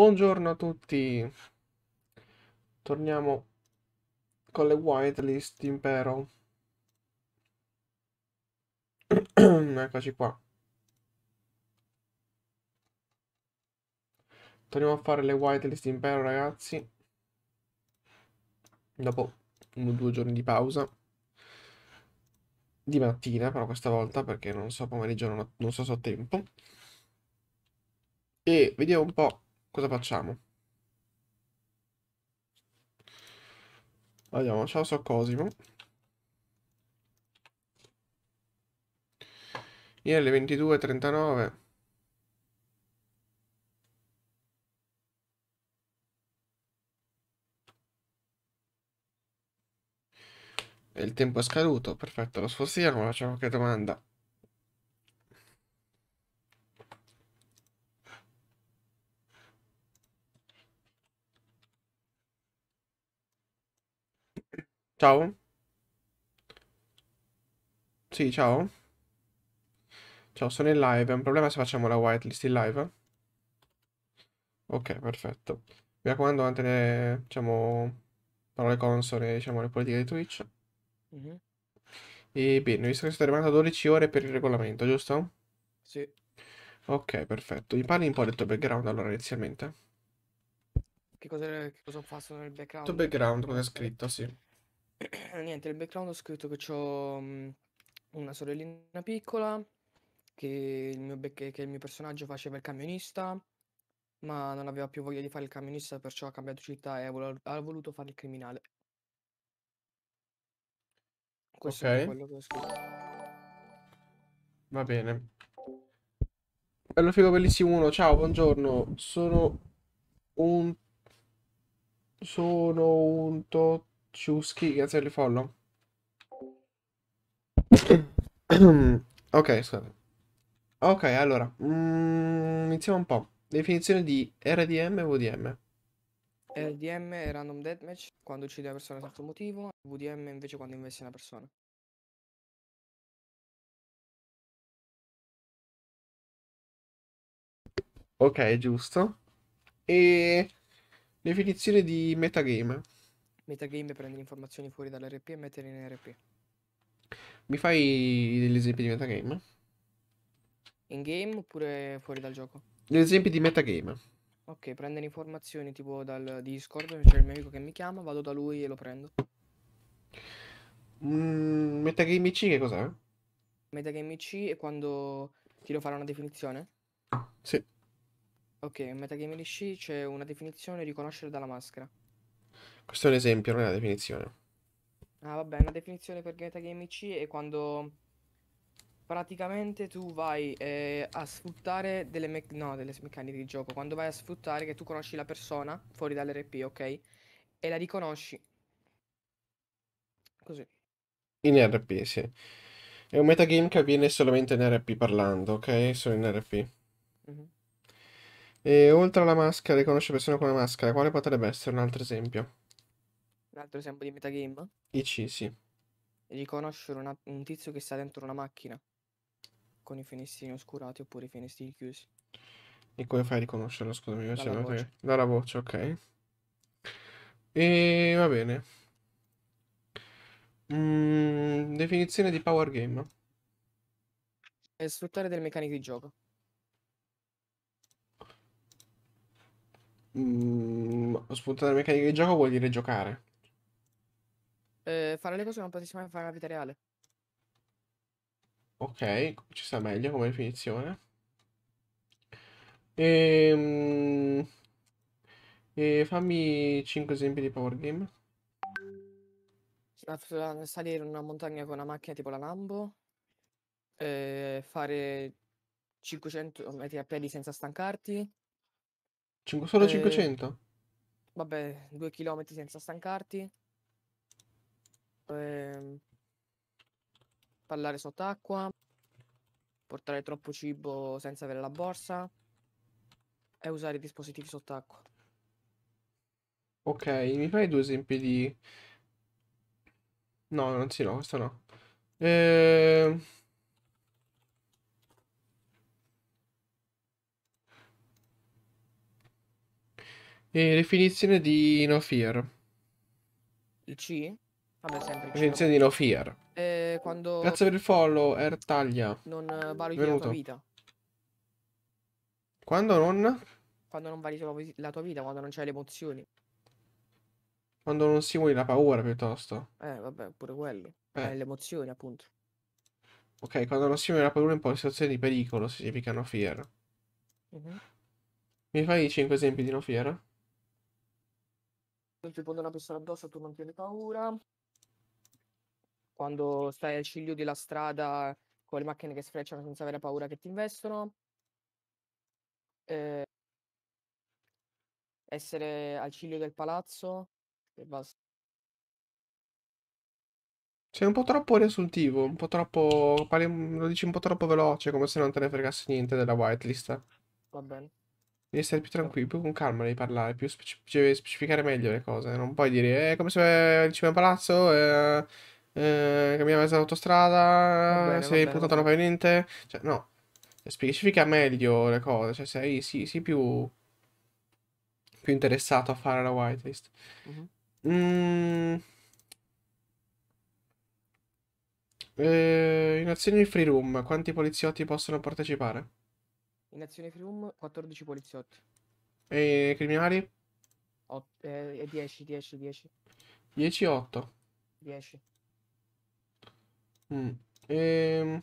Buongiorno a tutti, torniamo con le whitelist impero. Eccoci qua. Torniamo a fare le whitelist impero ragazzi, dopo uno o due giorni di pausa. Di mattina però questa volta perché non so pomeriggio, non, non so ho tempo. E vediamo un po' cosa facciamo? Vediamo, ciao so Cosimo. Ieri alle 22.39. E il tempo è scaduto, perfetto, lo sforziamo, facciamo qualche domanda. Ciao? Sì, ciao? Ciao, sono in live. È un problema se facciamo la whitelist in live? Ok, perfetto. Mi raccomando, mantenere, diciamo, parole consone, diciamo, le politiche di Twitch. Mm-hmm. E bene, visto che siete arrivati a 12 ore per il regolamento, giusto? Sì. Ok, perfetto. Mi parli un po' del tuo background allora inizialmente? Che cosa, che cosa ho fatto nel background? Il tuo background, cosa è scritto, sì. Niente, nel background ho scritto che ho mhmm, una sorellina piccola, che il, mio bec- che il mio personaggio faceva il camionista, ma non aveva più voglia di fare il camionista, perciò ha cambiato città e ha, vol- ha voluto fare il criminale. Questo è Ok, quello che ho scritto. va bene. Bello figo bellissimo uno, ciao, buongiorno. Sono un... Sono un tot... Ciuschi, grazie del follow. ok, scusate. Ok, allora, mm, iniziamo un po'. Definizione di RDM e VDM. RDM è Random Deathmatch, quando uccidi una persona senza motivo, VDM invece quando investi una persona. Ok, giusto. E definizione di metagame metagame e prendere informazioni fuori dall'RP e metterle in RP. Mi fai degli esempi di metagame? In game oppure fuori dal gioco? Degli esempi di metagame. Ok, prendere informazioni tipo dal Discord, c'è il mio amico che mi chiama, vado da lui e lo prendo. Mm, metagame IC che cos'è? Metagame IC è quando ti devo fare una definizione? Sì. Ok, in metagame IC c'è una definizione riconoscere dalla maschera. Questo è un esempio, non è una definizione. Ah, vabbè, una definizione per MetaGameC è quando praticamente tu vai eh, a sfruttare delle, me- no, delle meccaniche di gioco, quando vai a sfruttare che tu conosci la persona fuori dall'RP, ok? E la riconosci. Così. In RP, sì. È un metagame che avviene solamente in RP parlando, ok? Solo in RP. Mm-hmm. E oltre alla maschera, riconosce persone con la maschera, quale potrebbe essere un altro esempio? Un altro esempio di metagame? IC, sì. Riconoscere una- un tizio che sta dentro una macchina. Con i finestrini oscurati oppure i finestrini chiusi. E come fai a riconoscerlo? Scusami, io Dalla voce. Dalla voce, ok. E va bene. Mm, definizione di power game. È sfruttare delle meccaniche di gioco. Mm, sfruttare le meccaniche di gioco vuol dire giocare eh, fare le cose che non potessi mai fare nella vita reale. Ok, ci sta meglio come definizione. Ehm... E fammi 5 esempi di power game. Eh, salire una montagna con una macchina tipo la Lambo, eh, fare 500 metri a piedi senza stancarti. Cin- solo eh, 500? Vabbè, 2 km senza stancarti eh, parlare sott'acqua, portare troppo cibo senza avere la borsa e usare i dispositivi sott'acqua. Ok, mi fai due esempi di... No, anzi no, questo no. Ehm, eh... E definizione di no fear. Il C? Quando sempre Vincenzo di No Fear. Eh, quando... Grazie per il follow, Ertaglia. Non eh, valuti Benvenuto. la tua vita. Quando non? Quando non valuti la tua vita, quando non c'hai le emozioni. Quando non si muore la paura, piuttosto. Eh, vabbè, pure quello. Eh. Eh, le emozioni, appunto. Ok, quando non si muore la paura in poi situazioni di pericolo significa No Fear. Mm -hmm. Mi fai 5 esempi di No Fear? Se ti pone una persona addosso, tu non tieni paura quando stai al ciglio della strada con le macchine che sfrecciano senza avere paura che ti investono. Eh, essere al ciglio del palazzo. E basta. Sei un po' troppo riassuntivo, un po' troppo. Pare, mm, lo dici un po' troppo veloce, come se non te ne fregasse niente della whitelist. Va bene. Devi stare più tranquillo, più con calma devi parlare, più speci- specificare meglio le cose. Non puoi dire, eh, come se eh, diceva palazzo, eh, eh, cambiare mezza l'autostrada, bene, sei bene, puntato a una Cioè, no, specifica meglio le cose, cioè sei, sì, sì più, più, interessato a fare la whitelist. Uh-huh. Mm. Eh, in azione free room, quanti poliziotti possono partecipare? In azione free room 14 poliziotti. E criminali? 8, eh, 10, 10, 10. 10, 8. 10. Mm. Ehm...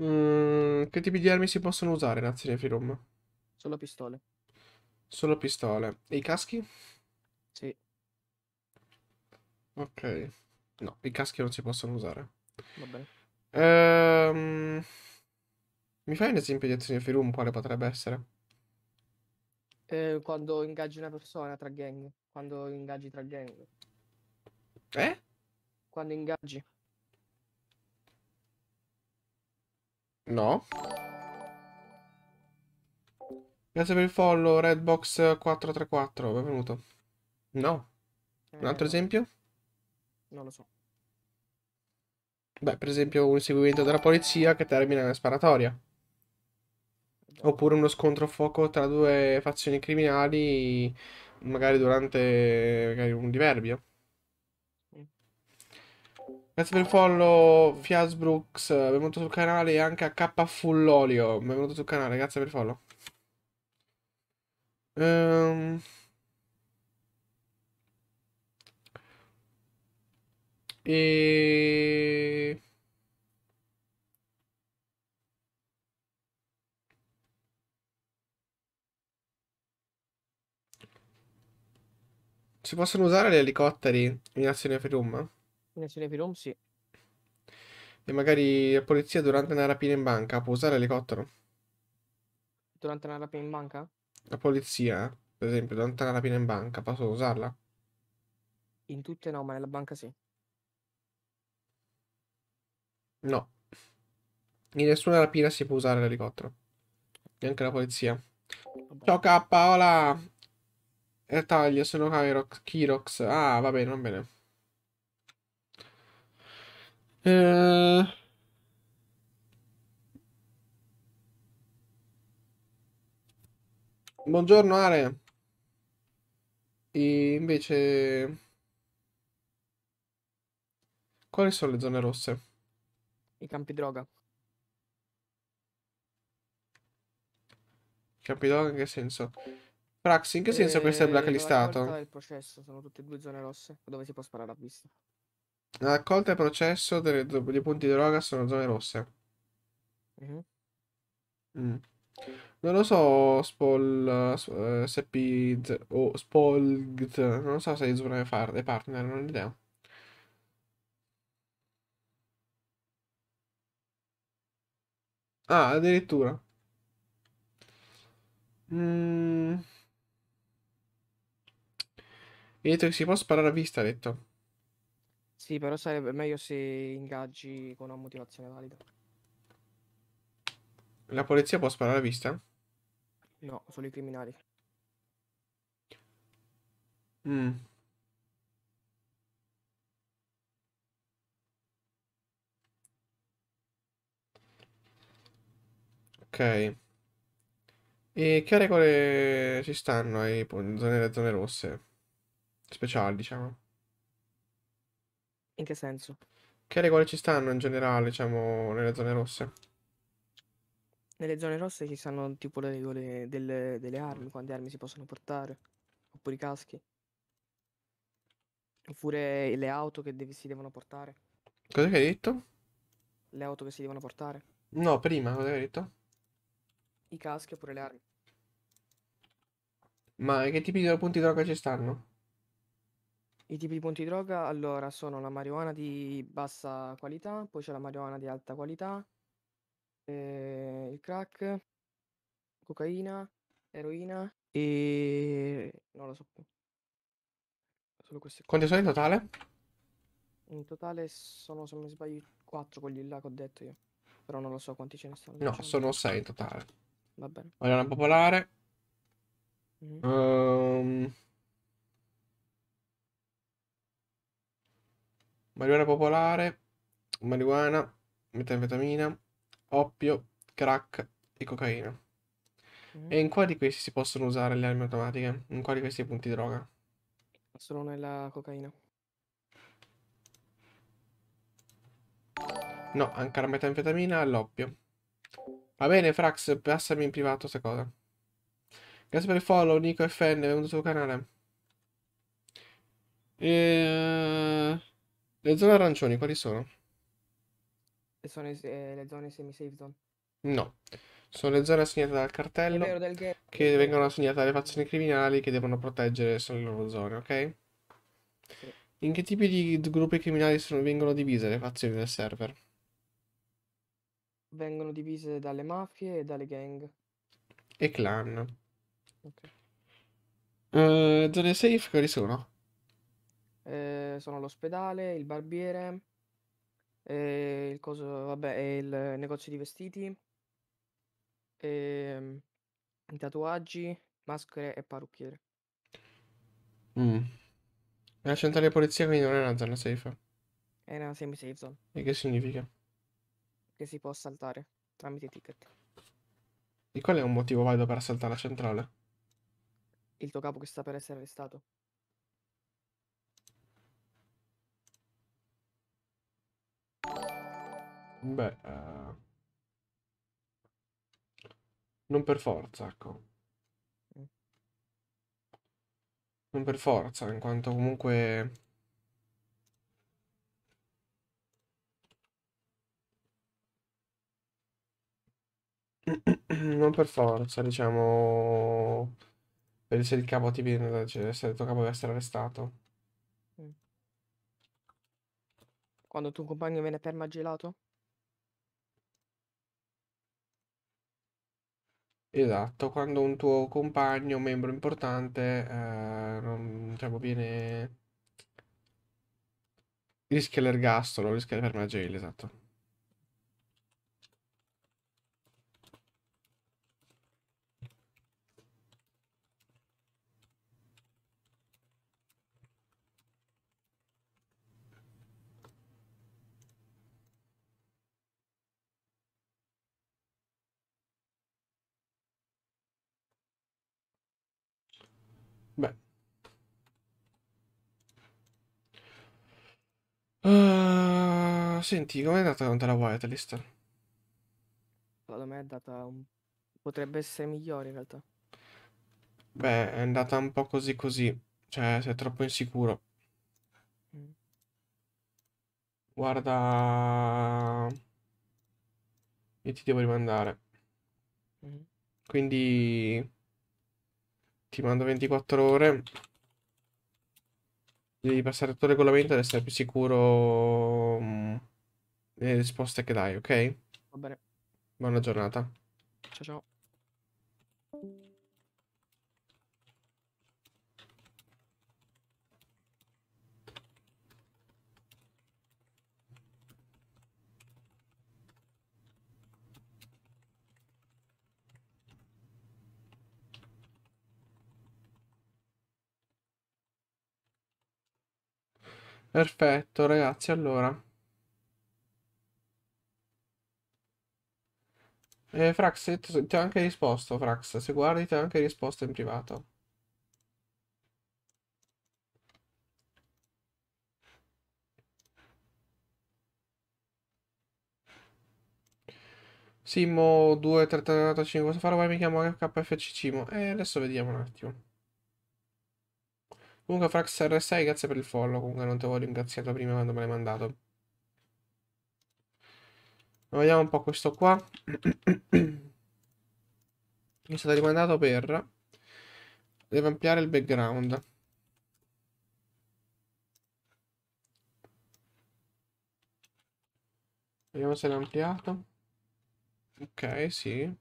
Mm, che tipi di armi si possono usare in azione Firum? Solo pistole. Solo pistole. E i caschi? Sì. Ok. No, i caschi non si possono usare. Va bene. Ehm... Mi fai un esempio di azione Firum? Quale potrebbe essere? eh, quando ingaggi una persona tra gang. Quando ingaggi tra gang. Eh? Quando ingaggi. No. Grazie per il follow, Redbox434, benvenuto. No. Eh, un altro esempio? Non lo so. Beh, per esempio un inseguimento della polizia che termina in sparatoria. Oppure uno scontro a fuoco tra due fazioni criminali, magari durante magari un diverbio. Grazie per il follow Fiasbrooks, benvenuto sul canale e anche a K Fullolio, benvenuto sul canale, grazie per il follow. Um... E... si possono usare gli elicotteri in azione free room? In azione free room, sì. E magari la polizia durante una rapina in banca può usare l'elicottero? Durante una rapina in banca? La polizia, eh, per esempio, durante una rapina in banca, possono usarla? In tutte no, ma nella banca sì. No. In nessuna rapina si può usare l'elicottero. Neanche la polizia. Vabbè. Ciao K, hola! In realtà sono Kyrox. Kyrox. Ah, va bene, va bene. Eh... Buongiorno Ale. E invece... Quali sono le zone rosse? I campi droga. Campi droga in che senso? Prax, in ehm, che senso eh, questo è blacklistato? Raccolta Il processo, sono tutte e due zone rosse, dove si può sparare a vista. La raccolta e processo delle, dei punti di droga sono zone rosse. Mm -hmm. mm. Non lo so, Spol... Uh, eh, SPZ o oh, Spolgt, non so se è zona dei partner, non ho idea. Ah, addirittura. Mmm... Hai detto che si può sparare a vista, hai detto. Sì, però sarebbe meglio se ingaggi con una motivazione valida. La polizia può sparare a vista? No, solo i criminali. Mm. Ok. E che regole ci stanno ai zone, zone rosse? speciali, diciamo. In che senso? Che regole ci stanno in generale, diciamo, nelle zone rosse? Nelle zone rosse ci stanno tipo le regole delle, delle armi, quante armi si possono portare, oppure i caschi, oppure le auto che devi- si devono portare, Cosa hai detto? le auto che si devono portare, No, prima, cosa hai detto? i caschi oppure le armi. Ma che tipi di punti droga ci stanno? I tipi di punti droga, allora, sono la marijuana di bassa qualità, poi c'è la marijuana di alta qualità, eh, il crack, cocaina, eroina e... non lo so più. Solo questi qua. sono in totale? In totale sono, se non mi sbaglio, 4 quelli là che ho detto io. Però non lo so quanti ce ne sono. No, diciamo. sono 6 in totale. Va bene. Allora, popolare. Mm-hmm. Um... marijuana popolare, marijuana, metanfetamina, oppio, crack e cocaina. Mm. E in quali di questi si possono usare le armi automatiche? In quali di questi punti droga? Solo nella cocaina. No, anche la metanfetamina e l'oppio. Va bene, Frax, passami in privato questa cosa. Grazie per il follow, Nico FN, benvenuto sul canale. E... Ehm, le zone arancioni quali sono? Le, zone, eh, le zone semi-safe zone. No, sono le zone assegnate dal cartello del... che vengono assegnate alle fazioni criminali che devono proteggere solo le loro zone, ok? Sì. In che tipi di gruppi criminali sono, vengono divise le fazioni del server? Vengono divise dalle mafie e dalle gang. E clan. Ok. Uh, zone safe quali sono? eh, sono l'ospedale, il barbiere, eh, il, coso, vabbè, il negozio di vestiti, eh, i tatuaggi, maschere e parrucchiere. Mm. La centrale di polizia quindi non è una zona safe. È una semi-safe zone. E che significa? Che si può assaltare tramite ticket. E qual è un motivo valido per assaltare la centrale? Il tuo capo che sta per essere arrestato. Beh, eh, non per forza, ecco. Mm. Non per forza, in quanto comunque... Non per forza, diciamo... Per se il capo ti viene, cioè, se il tuo capo deve essere arrestato. Mm. Quando il tuo compagno viene permagelato? Esatto, quando un tuo compagno, un membro importante, eh, non, diciamo, viene... rischia l'ergastolo, rischia la perma jail, esatto. Uh, senti, com'è andata con la whitelist? Secondo me è andata un- potrebbe essere migliore in realtà. Beh, è andata un po' così così, cioè sei troppo insicuro. Mm. Guarda, io ti devo rimandare, Mhm. quindi ti mando 24 ore. Devi passare tutto tuo regolamento ad essere più sicuro mh, mm, risposte che dai, ok? Va bene. Buona giornata. Ciao ciao. Perfetto, ragazzi, allora. Eh, Frax, ti ho anche risposto, Frax. Se guardi, ti ho anche risposto in privato. Simo 2 3 3 4 5 se farò vai mi chiamo HFC Cimo e eh, adesso vediamo un attimo Comunque Frax R6, grazie per il follow. Comunque non ti avevo ringraziato prima quando me l'hai mandato. Ma vediamo un po' questo qua. Mi È stato rimandato per ampliare il background. Vediamo se l'ha ampliato. Ok, sì.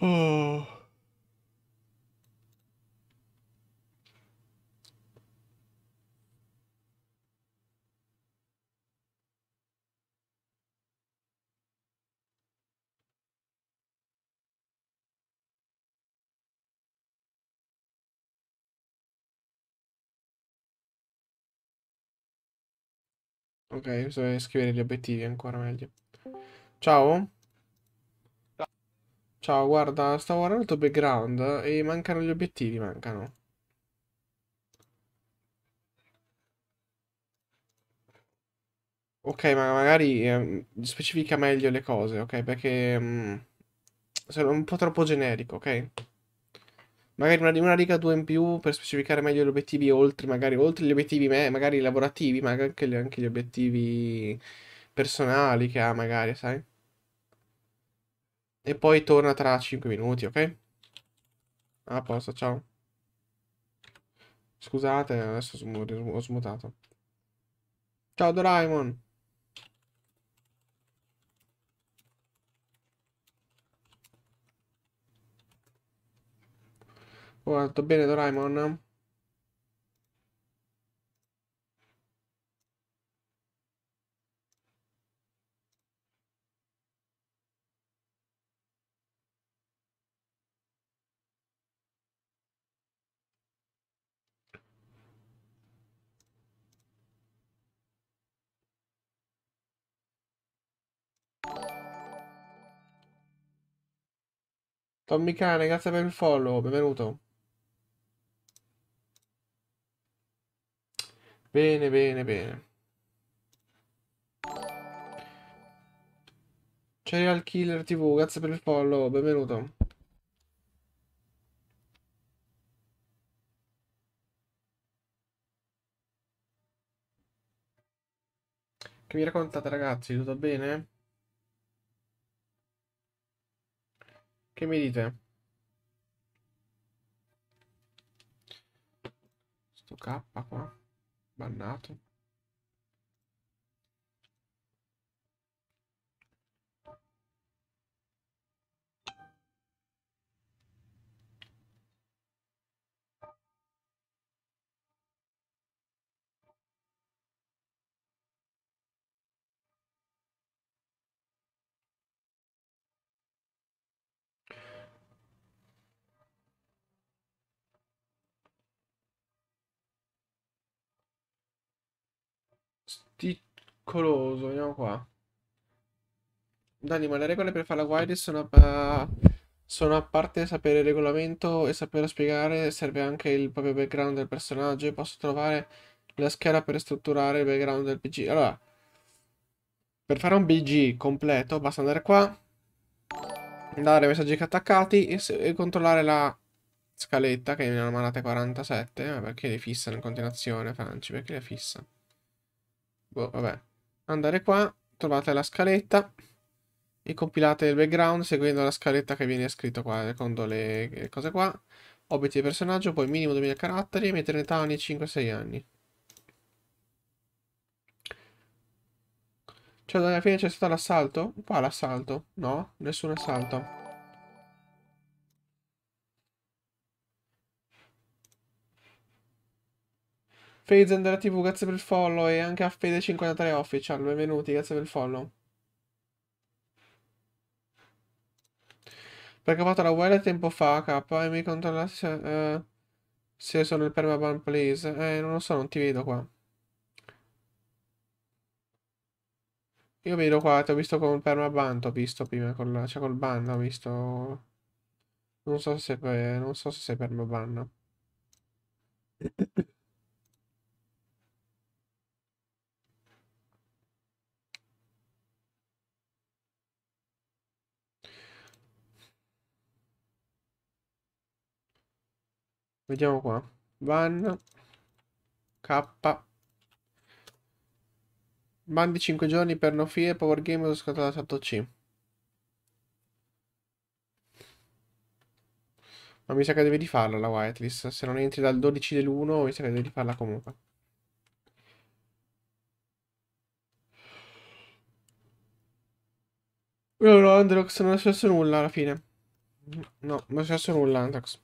Mm. Ok, bisogna scrivere gli obiettivi ancora meglio. Ciao. Ciao, guarda, stavo guardando il tuo background e mancano gli obiettivi, mancano. Ok, ma magari ehm, specifica meglio le cose, ok? Perché mm, sono un po' troppo generico, ok? Magari una, una riga o due in più per specificare meglio gli obiettivi, oltre, magari, oltre gli obiettivi me, magari lavorativi, ma anche, anche gli obiettivi personali che ha, magari, sai? E poi torna tra 5 minuti, ok? A posto, ciao. Scusate, adesso ho smutato. Ciao Doraemon. Guarda, oh, bene Doraemon. Tommy Cane, grazie per il follow, benvenuto. Bene, bene, bene. Serial Killer TV, grazie per il follow, benvenuto. Che mi raccontate ragazzi, tutto bene? Che mi dite? Sto K qua, bannato. Piccoloso, vediamo qua. Dani, ma le regole per fare la guide sono a, sono a parte sapere il regolamento e saperlo spiegare, serve anche il proprio background del personaggio e posso trovare la scheda per strutturare il background del PG. Allora, per fare un BG completo basta andare qua, andare ai messaggi attaccati e, e, controllare la scaletta che mi hanno manate 47, ma perché le fissano in continuazione, Franci? Perché le fissano? boh, vabbè. Andare qua, trovate la scaletta e compilate il background seguendo la scaletta che viene scritta qua, secondo le cose qua. Obbiti personaggio, poi minimo 2000 caratteri, mettere in età ogni 5-6 anni. Cioè, alla fine c'è stato l'assalto? Qua l'assalto? No, nessun assalto. Fede TV, grazie per il follow. E anche a Fede53 Official, benvenuti, grazie per il follow. Perché ho fatto la guerra tempo fa, K, e mi controllassi eh, se sono il permaban, please. Eh, non lo so, non ti vedo qua. Io vedo qua, ti ho visto con il permaban, ho visto prima, con la, cioè col ban, ho visto... Non so se, non so se sei permaban. Vediamo qua. Van K Ban di 5 giorni per no fee Power Game scatola 8C. Ma mi sa che devi rifarla la whitelist. Se non entri dal 12 dell'1 mi sa che devi rifarla comunque. Loro Androx non è successo nulla alla fine. No, non è successo nulla Androx.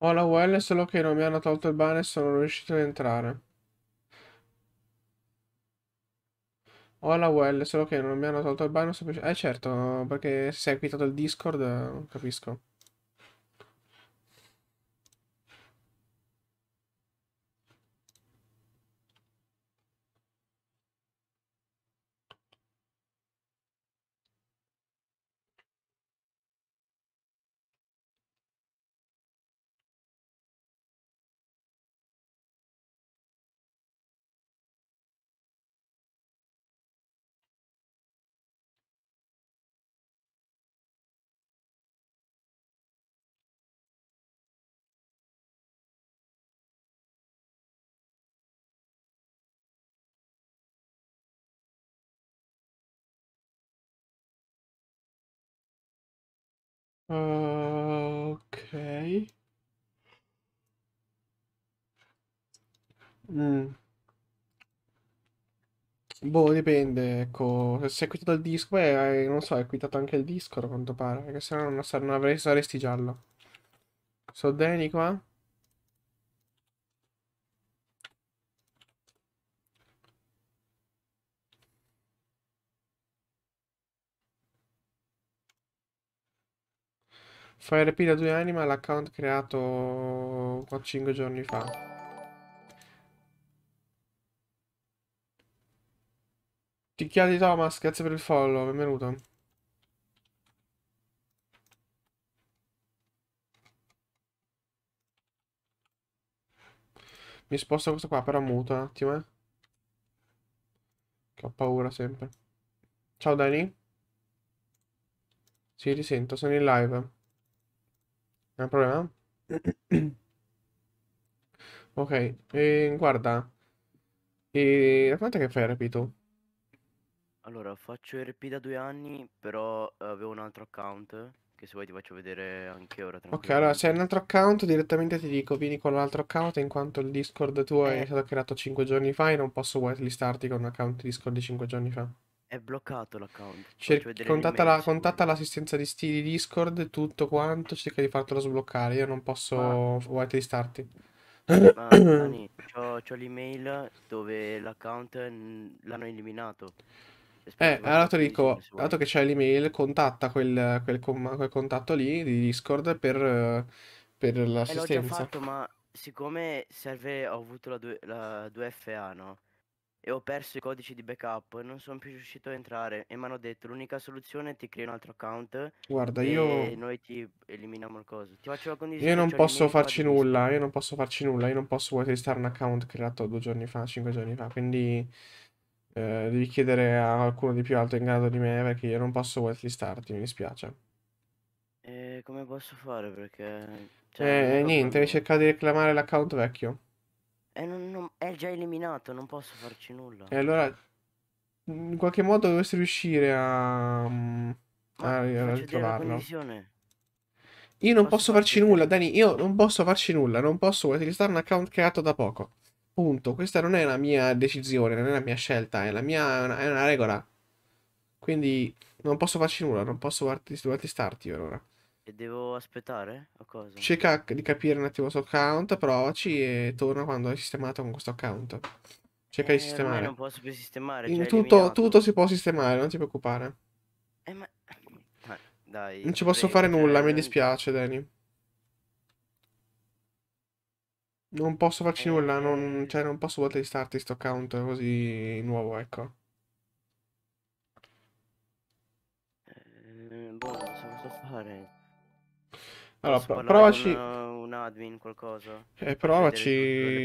Ho la UL solo che non mi hanno tolto il ban e sono riuscito ad entrare. Ho la UL solo che non mi hanno tolto il ban. Semplicemente... Eh certo, perché se hai quitato il Discord, eh, capisco. Ah, ok. Mm. Boh, dipende, ecco, se è quitato il disco, beh, eh, non so, hai quitato anche il disco, a quanto pare, perché se no non, sar- non avrei, saresti giallo. Soldeni qua? Fai RP due anima l'account creato 5 giorni fa. Ti chiedi Thomas, grazie per il follow, benvenuto. Mi sposto questo qua, però muto un attimo, eh. Che ho paura sempre. Ciao Dani. Sì, risento, sono in live è un problema? ok, e, guarda. E, da quant'è che fai RP tu? Allora, faccio RP da due anni, però avevo un altro account, che se vuoi ti faccio vedere anche ora. Ok, allora se hai un altro account, direttamente ti dico, vieni con l'altro account, in quanto il Discord tuo eh. è stato creato 5 giorni fa e non posso whitelistarti con un account Discord di 5 giorni fa. È bloccato l'account. Cer- contatta, la, contatta l'assistenza di stili Discord, tutto quanto, cerca di fartelo sbloccare. Io non posso. Ah. Ma... Vuoi tristarti? Ma, Dani, l'email dove l'account mm, l'hanno eliminato. Cioè, eh, allora ti dico, dato che c'è l'email, contatta quel, quel, quel contatto lì di Discord per, per l'assistenza. Eh, l'ho già fatto, ma siccome serve, ho avuto la, du- la 2FA, no? e ho perso i codici di backup, non sono più riuscito a entrare e mi hanno detto l'unica soluzione è ti crei un altro account. Guarda, e io... noi ti eliminiamo il coso. Ti faccio la condivisione. Io non posso farci nulla, io non posso farci nulla, io non posso testare un account creato due giorni fa, cinque giorni fa, quindi... Eh, devi chiedere a qualcuno di più alto in grado di me perché io non posso whitelistarti, mi dispiace. E eh, come posso fare? Perché... Cioè, eh, eh niente, come... cerca di reclamare l'account vecchio. E non, non, è già eliminato, non posso farci nulla. E allora, in qualche modo dovresti riuscire a... Mm, a, a ritrovarlo. Io non posso, posso farci nulla, te. Dani, io non posso farci nulla, non posso utilizzare un account creato da poco. Punto. Questa non è la mia decisione, non è la mia scelta, è, la mia, una, è una regola. Quindi non posso farci nulla, non posso artistarti per ora. E devo aspettare o cosa? Cerca di capire un attimo il suo account, provaci e torna quando hai sistemato con questo account. Cerca eh, di sistemare. non posso più sistemare. In cioè tutto, tutto, si può sistemare, non ti preoccupare. Eh, ma... Ma, dai, non ci posso prego, fare nulla, eh, mi dispiace, Dani. Non posso farci eh, nulla, non, eh. cioè non posso blacklistarti sto account così nuovo, ecco. Eh, boh, non so cosa fare. Allora, pro- provaci. Una, eh, un admin, qualcosa. Eh, provaci.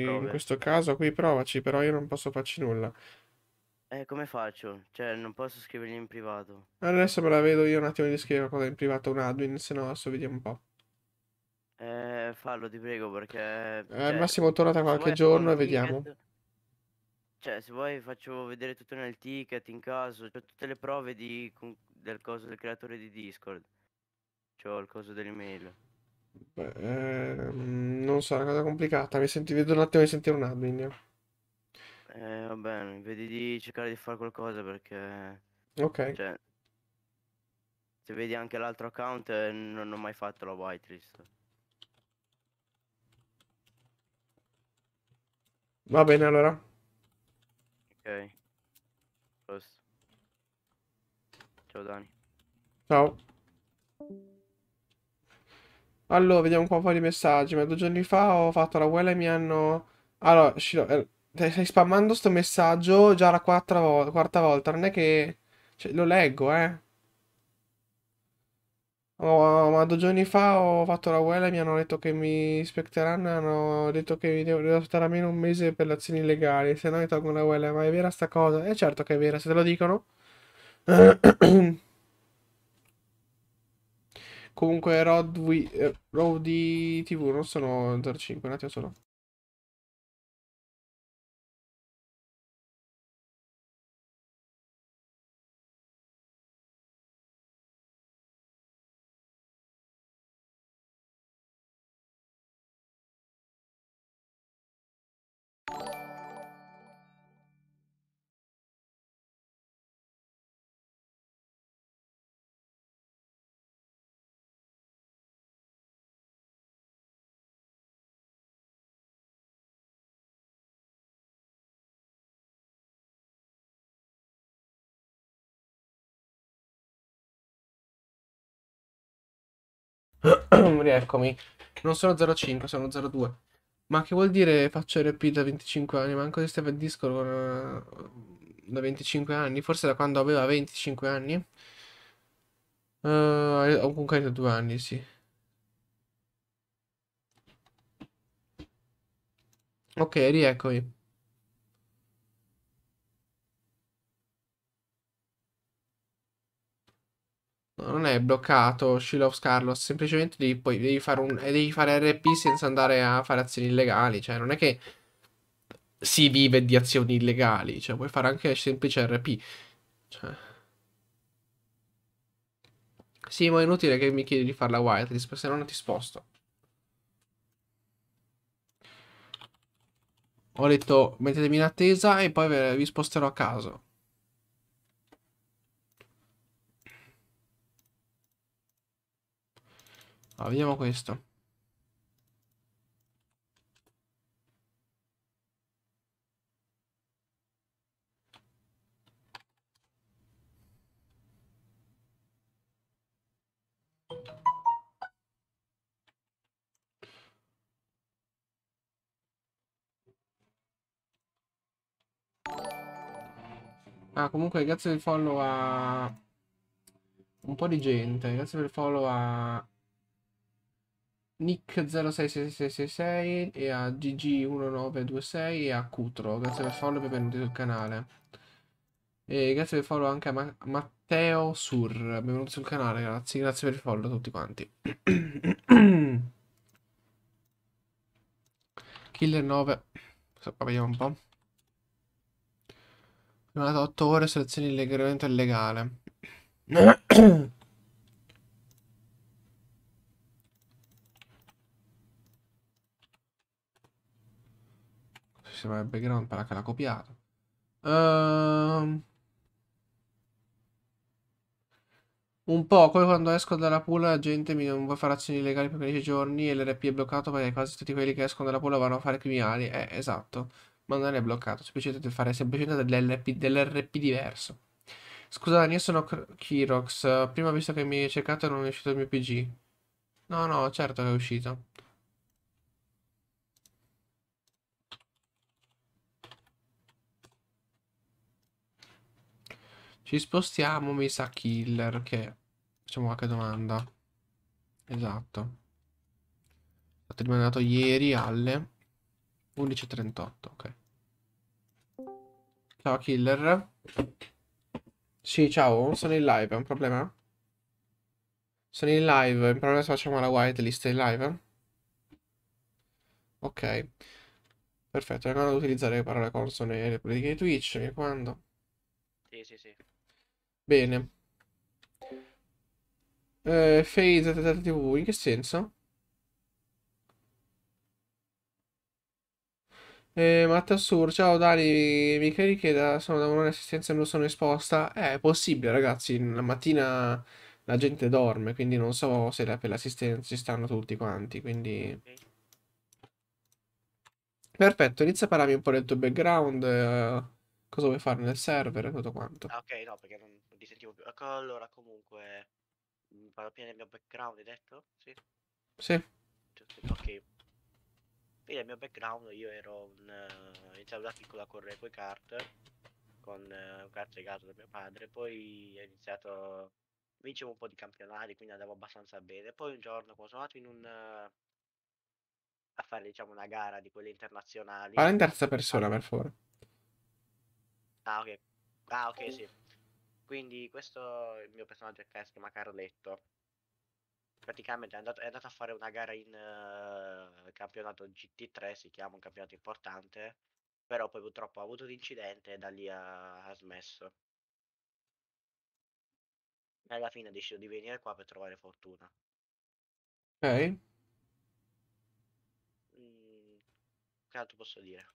In questo caso qui provaci, però io non posso farci nulla. Eh, come faccio? Cioè, non posso scrivergli in privato. Adesso me la vedo io un attimo di scrivere qualcosa in privato un admin, se no adesso vediamo un po'. Eh, fallo, ti prego, perché... Eh, cioè, al massimo torna tra qualche giorno e vediamo. Ticket... Cioè, se vuoi faccio vedere tutto nel ticket, in caso, cioè, tutte le prove di... del coso del creatore di Discord. C'ho il coso dell'email. Beh, ehm, non so, è una cosa complicata. Mi senti, vedo un attimo di sentire un admin. Eh, va bene, vedi di cercare di fare qualcosa perché... Ok. Cioè, se vedi anche l'altro account, eh, non ho mai fatto la whitelist. Va bene, allora. Ok. Posto. Ciao Dani. Ciao. Allora, vediamo qua un po' di messaggi. Ma due giorni fa ho fatto la quella e mi hanno... Allora, Shiro, eh, stai spammando sto messaggio già la quarta, vo- quarta volta. Non è che... Cioè, lo leggo, eh. Oh, ma due giorni fa ho fatto la guerra e mi hanno detto che mi spetteranno, hanno detto che mi devo, devo aspettare almeno un mese per le azioni illegali. se no mi tolgo la guerra, ma è vera sta cosa? E eh, certo che è vera, se te lo dicono. Comunque Rodwi, eh, Rowdy TV non sono 05, un attimo solo. Rieccomi. Non sono 0,5, sono 0,2. Ma che vuol dire faccio RP da 25 anni? Manco di Steven Discord eh, da 25 anni, forse da quando aveva 25 anni. Uh, eh, ho comunque da due anni, sì. Ok, rieccomi. non è bloccato Shield of Scarlos, semplicemente devi, poi, devi, fare un, eh, devi fare RP senza andare a fare azioni illegali, cioè non è che si vive di azioni illegali, cioè puoi fare anche semplice RP. Cioè... Sì, ma è inutile che mi chiedi di fare la whitelist, perché se no non ti sposto. Ho detto mettetemi in attesa e poi vi sposterò a caso. Ah, vediamo questo. Ah, comunque grazie del follow a un po' di gente, grazie per il follow a nick 06666 e a GG1926 e a Cutro. Grazie per il follow e benvenuti sul canale. E grazie per il follow anche a Ma Matteo Sur. Benvenuti sul canale, ragazzi. Grazie per il follow a tutti quanti. Killer 9. Vediamo un po'. Sono andato 8 ore, selezioni il leggermente illegale. sembra il background, però che l'ha copiato. Um, un po' come quando esco dalla pool la gente mi non va fare azioni illegali per 15 giorni e l'RP è bloccato perché quasi tutti quelli che escono dalla pool vanno a fare criminali. Eh, esatto. Ma non è bloccato, semplicemente fare semplicemente dell'RP, dell'RP diverso. Scusa io sono Kirox. Prima ho visto che mi hai cercato non è uscito il mio PG. No, no, certo che è uscito. Ci spostiamo, mi sa killer, che... Facciamo qualche domanda. Esatto. Ho terminato ieri alle 11.38, ok. Ciao killer. Sì, ciao, sono in live, è un problema? Sono in live, in problema se facciamo la whitelist in live? Ok. Perfetto, non ad utilizzare le parole consone e le politiche di Twitch, mi raccomando. Sì, sì, sì. Bene. Eh, Fade TV, in che senso? Eh, Sur, ciao Dani, mi credi che da, sono da un'ora in assistenza non sono esposta? Eh, è possibile ragazzi, la mattina la gente dorme, quindi non so se la, per l'assistenza ci stanno tutti quanti, quindi... Okay. Perfetto, inizia a parlarmi un po' del tuo background, eh, cosa vuoi fare nel server e tutto quanto. Ah, ok, no, perché non tipo, ecco, allora comunque, mm, vado prima del mio background, hai detto? Sì. Sì. Ok. Quindi nel mio background io ero un... Uh, iniziavo da piccola a correre con i kart, con uh, un kart legato da mio padre, poi ho iniziato... Vincevo un po' di campionati, quindi andavo abbastanza bene. Poi un giorno, quando sono andato in un... Uh, a fare, diciamo, una gara di quelle internazionali... Parla in terza persona, per favore. Ah, ok. Ah, ok, sì. Quindi questo è il mio personaggio che si chiama Carletto. Praticamente è andato, è andato a fare una gara in uh, campionato GT3, si chiama un campionato importante, però poi purtroppo ha avuto un incidente e da lì ha, ha smesso. E alla fine ha deciso di venire qua per trovare fortuna. Ok. Mm, che altro posso dire?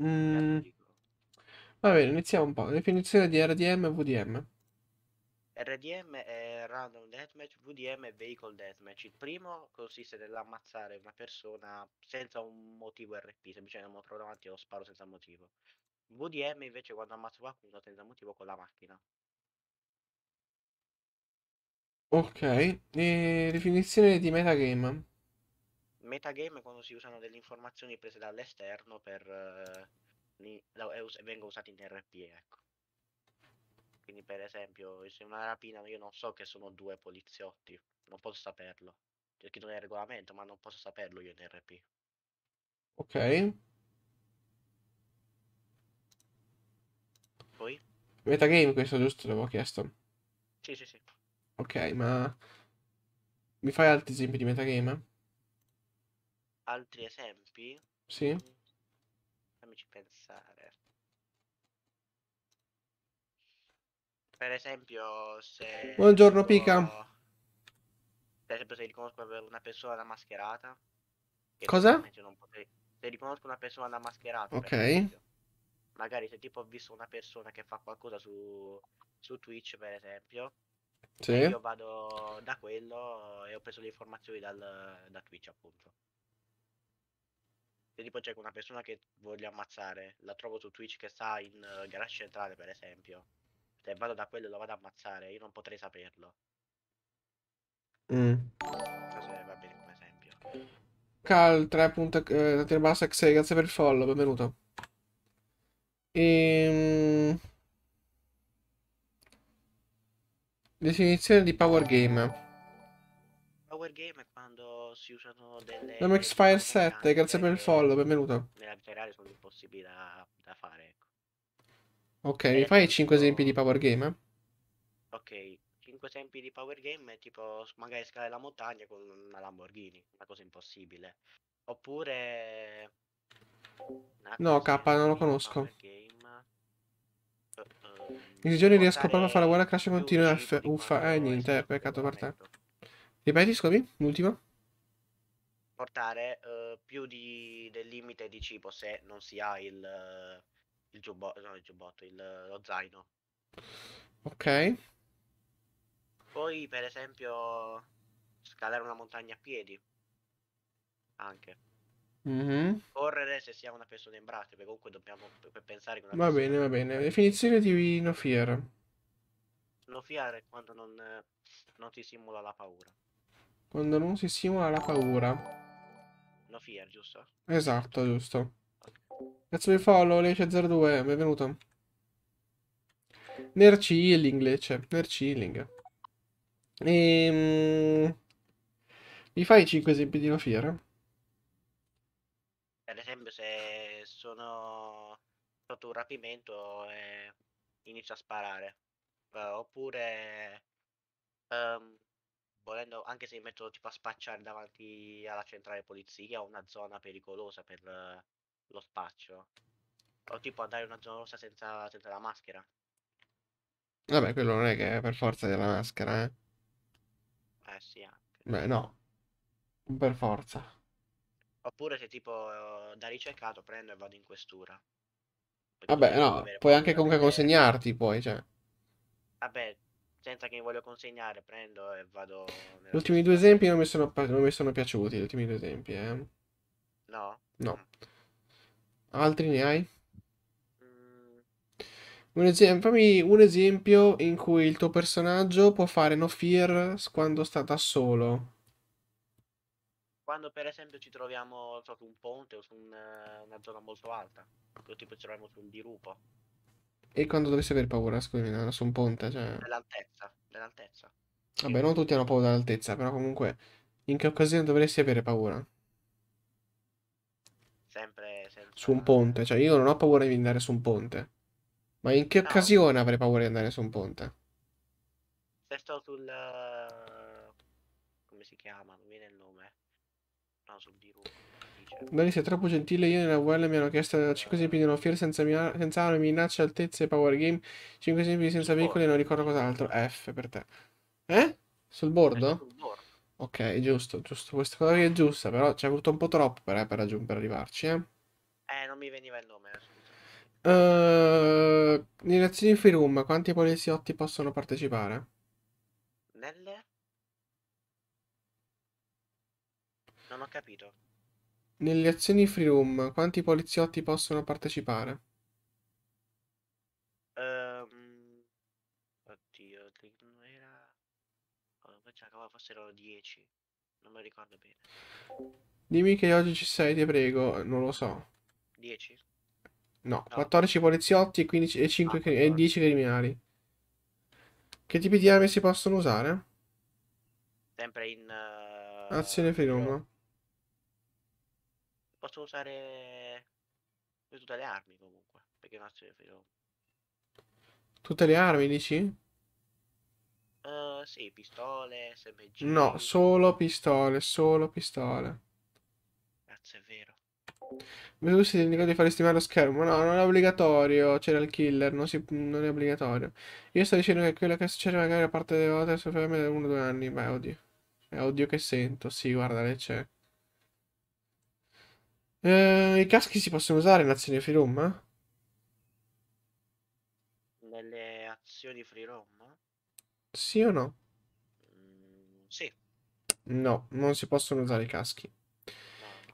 Mm. Va bene, iniziamo un po'. Definizione di RDM e VDM. RDM è Random Deathmatch, VDM è Vehicle Deathmatch. Il primo consiste nell'ammazzare una persona senza un motivo RP, semplicemente non trovo davanti e lo sparo senza motivo. VDM invece quando ammazzo qualcuno senza motivo con la macchina. Ok, e definizione di metagame metagame è quando si usano delle informazioni prese dall'esterno per uh, li, us- vengono usate in RP, ecco. Quindi per esempio, se una rapina io non so che sono due poliziotti, non posso saperlo. Perché cioè, non è regolamento, ma non posso saperlo io in RP. Ok. Poi? Metagame questo giusto l'avevo chiesto. Sì, sì, sì. Ok, ma mi fai altri esempi di metagame? altri esempi? Sì. Fammici pensare. Per esempio, se... Buongiorno, Pika. Per esempio, se riconosco una persona mascherata. Cosa? Potrei... Se riconosco una persona mascherata. Ok. Esempio, magari se tipo ho visto una persona che fa qualcosa su, su Twitch, per esempio. Sì. Io vado da quello e ho preso le informazioni dal... da Twitch, appunto se tipo c'è una persona che voglio ammazzare, la trovo su Twitch che sta in uh, garage centrale, per esempio. Se vado da quello e lo vado ad ammazzare, io non potrei saperlo. Mm. va bene come esempio. Cal 3. Eh, bassa grazie per il follow, benvenuto. Ehm... Definizione di power game wargame è quando si usano delle... La Maxfire 7, grazie per il follow, benvenuto. Nella vita reale sono impossibili da, da fare, ecco. Ok, e mi fai tipo... 5 esempi di power game? Eh? Ok, 5 esempi di power game è tipo magari scalare la montagna con una Lamborghini, una cosa impossibile. Oppure... no, K, non lo conosco. In questi giorni riesco ehm, proprio a fare guerra crash continuo Uffa, eh niente, esatto, peccato per te. Ripeti, scusami, l'ultima? Portare eh, più di, del limite di cibo se non si ha il, eh, il, giubbo, no, il giubbotto, il, eh, lo zaino. Ok. Poi, per esempio, scalare una montagna a piedi. Anche. Mm-hmm. Correre se si ha una persona in braccio, perché comunque dobbiamo pensare che una Va bene, va bene. Definizione di no fear. No fear è quando non, eh, non ti simula la paura. Quando non si simula la paura. No fear, giusto? Esatto, giusto. Grazie per il follow, Lece02, benvenuto. Ner chilling, Lece, ner chilling. Ehm... Mi fai 5 esempi di no fear? Per esempio se sono sotto un rapimento e eh, inizio a sparare. Eh, oppure... Um volendo, anche se mi metto tipo a spacciare davanti alla centrale polizia o una zona pericolosa per eh, lo spaccio. O tipo andare in una zona rossa senza, senza, la maschera. Vabbè, quello non è che è per forza della maschera, eh? Eh sì, anche. Beh, no. Per forza. Oppure se tipo da ricercato prendo e vado in questura. Perché Vabbè, no, puoi anche comunque consegnarti poi, cioè. Vabbè, senza che mi voglio consegnare, prendo e vado... Gli ultimi due esempi non mi, sono, non mi sono, piaciuti, gli ultimi due esempi, eh. No? No. Mm. Altri ne hai? Mm. Un esempio, fammi un esempio in cui il tuo personaggio può fare no fear quando sta da solo. Quando per esempio ci troviamo sotto un ponte o su un, una zona molto alta, tipo ci troviamo su un dirupo. E quando dovessi aver paura, scusami, su un ponte, cioè... Dell'altezza, dell'altezza. Vabbè, non tutti hanno paura dell'altezza, però comunque in che occasione dovresti avere paura? Sempre senza... su un ponte, cioè io non ho paura di andare su un ponte. Ma in che no. occasione avrei paura di andare su un ponte? Se sto sul come si chiama? Non viene il nome. No, sul dirupo. Cioè. Dani sei troppo gentile, io e la VL mi hanno chiesto 5 esempi di no fear senza, senza armi, minacce, altezze e power game. 5 esempi senza veicoli e non ricordo cos'altro. F per te. Eh? Sul bordo? Sul bordo. Ok, giusto, giusto. Questa cosa è giusta, però ci ha voluto un po' troppo per, eh, per, per arrivarci, eh. Eh, non mi veniva il nome. Uh, in azioni free room, quanti poliziotti possono partecipare? Nelle? Non ho capito. Nelle azioni free room, quanti poliziotti possono partecipare? Ehm, oddio, non era... Oh, pensavo fossero 10. Non mi ricordo bene. Dimmi che oggi ci sei, ti prego. Non lo so. 10? No, no. 14 poliziotti e, 15, e, 5 ah, e 10 criminali. Che tipi di armi si possono usare? Sempre in... Uh... Azione free room posso usare tutte le armi comunque, perché non c'è filo. Tutte le armi, dici? Uh, sì, pistole, SMG. No, solo pistole, solo pistole. grazie è vero. Ma tu sei indicato di fare stimare lo schermo? No, non è obbligatorio. C'era il killer, non, si... non, è obbligatorio. Io sto dicendo che quello che succede magari a parte delle volte è soffermi da uno o due anni. Beh, oddio. È odio che sento. Sì, guarda, le c'è. Eh, I caschi si possono usare in azioni free roam? Nelle azioni free roam? Sì o no? Mm, sì. No, non si possono usare i caschi.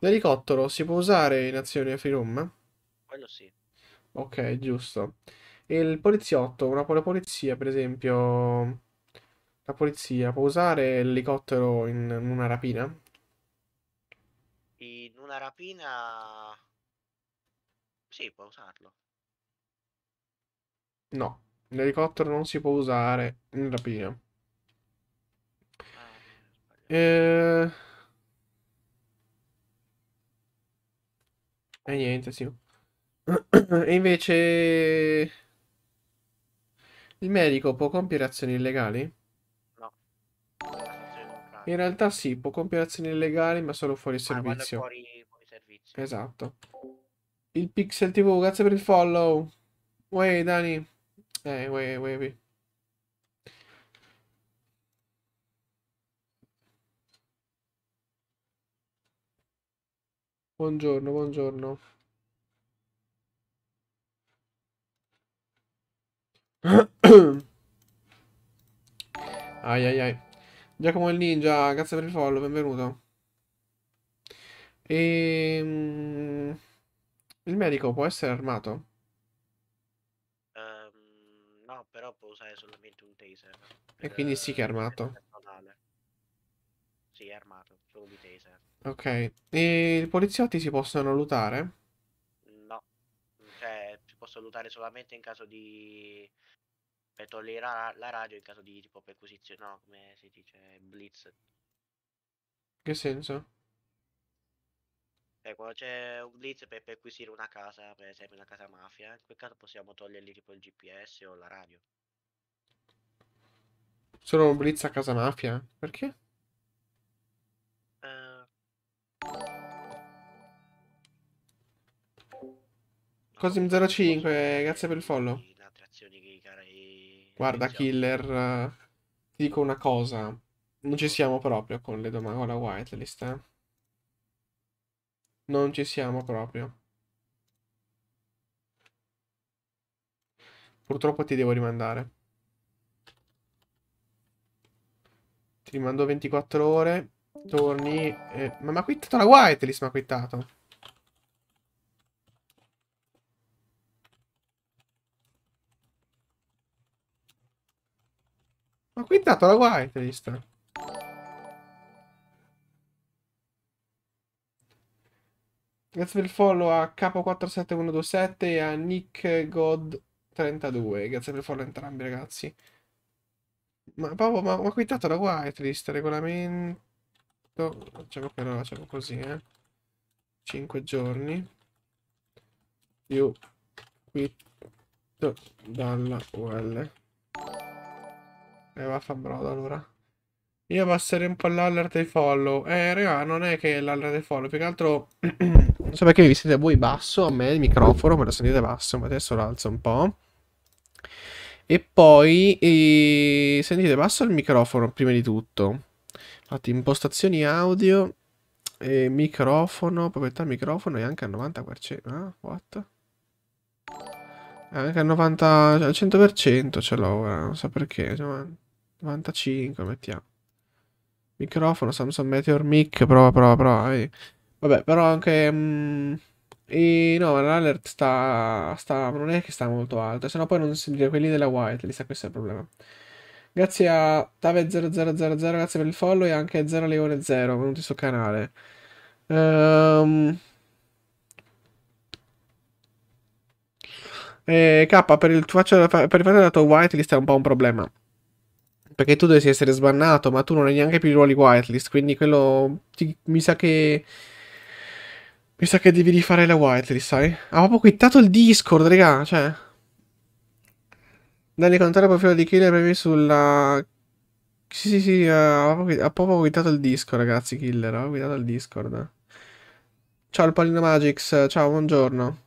L'elicottero si può usare in azione free roam? Quello sì. Ok, giusto. Il poliziotto, una polizia, per esempio, la polizia può usare l'elicottero in una rapina? una rapina... Sì, può usarlo. No, l'elicottero non si può usare in rapina. Ah, e... Eh, e niente, sì. e invece... Il medico può compiere azioni illegali? No. In realtà sì, può compiere azioni illegali, ma solo fuori ma ah, servizio. Fuori... Esatto. Il Pixel TV, grazie per il follow. Uè, Dani. Eh, uè, uè, uè. Buongiorno, buongiorno. ai ai ai. Giacomo il Ninja, grazie per il follow, benvenuto. E... Ehm, il medico può essere armato? Ehm, no, però può usare solamente un taser. E quindi sì che è armato. personale. Sì, è armato, solo di taser. Ok. E i poliziotti si possono lutare? No, cioè si possono lutare solamente in caso di... per togliere la radio in caso di tipo perquisizione, no, come si dice, blitz. Che senso? Cioè, quando ecco, c'è un blitz per acquisire una casa, per esempio una casa mafia, in quel caso possiamo togliergli tipo il GPS o la radio. Solo un blitz a casa mafia? Perché? Uh... Eh. Cosim05, grazie per il follow. Guarda, killer, eh, ti dico una cosa. Non ci siamo proprio con le domande con la whitelist, eh. Non ci siamo proprio. Purtroppo ti devo rimandare. Ti rimando 24 ore. Torni. Eh, ma mi ha quittato la whitelist, mi ha quittato. Ma ha quittato la whitelist. Grazie per il follow a Capo47127 e a NickGod32. Grazie per il follow a entrambi, ragazzi. Ma proprio, ma, ma quittato la whitelist, regolamento... Facciamo però, facciamo così, eh. 5 giorni. Più quitto dalla UL. E eh, vaffanbrodo allora. Io passerei un po' all'alert dei follow. Eh, raga, non è che l'alert dei follow, più che altro... Non so perché vi sentite voi basso, a me il microfono me lo sentite basso, ma adesso lo alzo un po'. E poi e... sentite basso il microfono prima di tutto. Infatti impostazioni audio, e microfono, proprietà microfono e anche al 90%. Ah, what? Anche al 90, al 100% ce l'ho ora, non so perché. 95 cioè, mettiamo. Microfono Samsung Meteor Mic, prova, prova, prova. Vedi. Eh. Vabbè, però anche... Mh, mm, e no, l'alert sta, sta... non è che sta molto alto, sennò poi non si vede quelli della whitelist, questo è il problema. Grazie a Tave0000, grazie per il follow e anche a 0leone0, benvenuti sul canale. Um, eh, K, per il, faccio, per il fatto della tua whitelist è un po' un problema. Perché tu dovresti essere sbannato, ma tu non hai neanche più i ruoli whitelist, quindi quello ti, mi sa che mi sa che devi rifare la whitelist, sai? Ha ah, proprio quittato il Discord, raga, cioè... Dai, contare il profilo di Killer premi sulla... Sì, sì, sì, eh, ha proprio, ha proprio quittato il Discord, ragazzi, Killer, ha quittato il Discord. Ciao, il Polino Magix, ciao, buongiorno.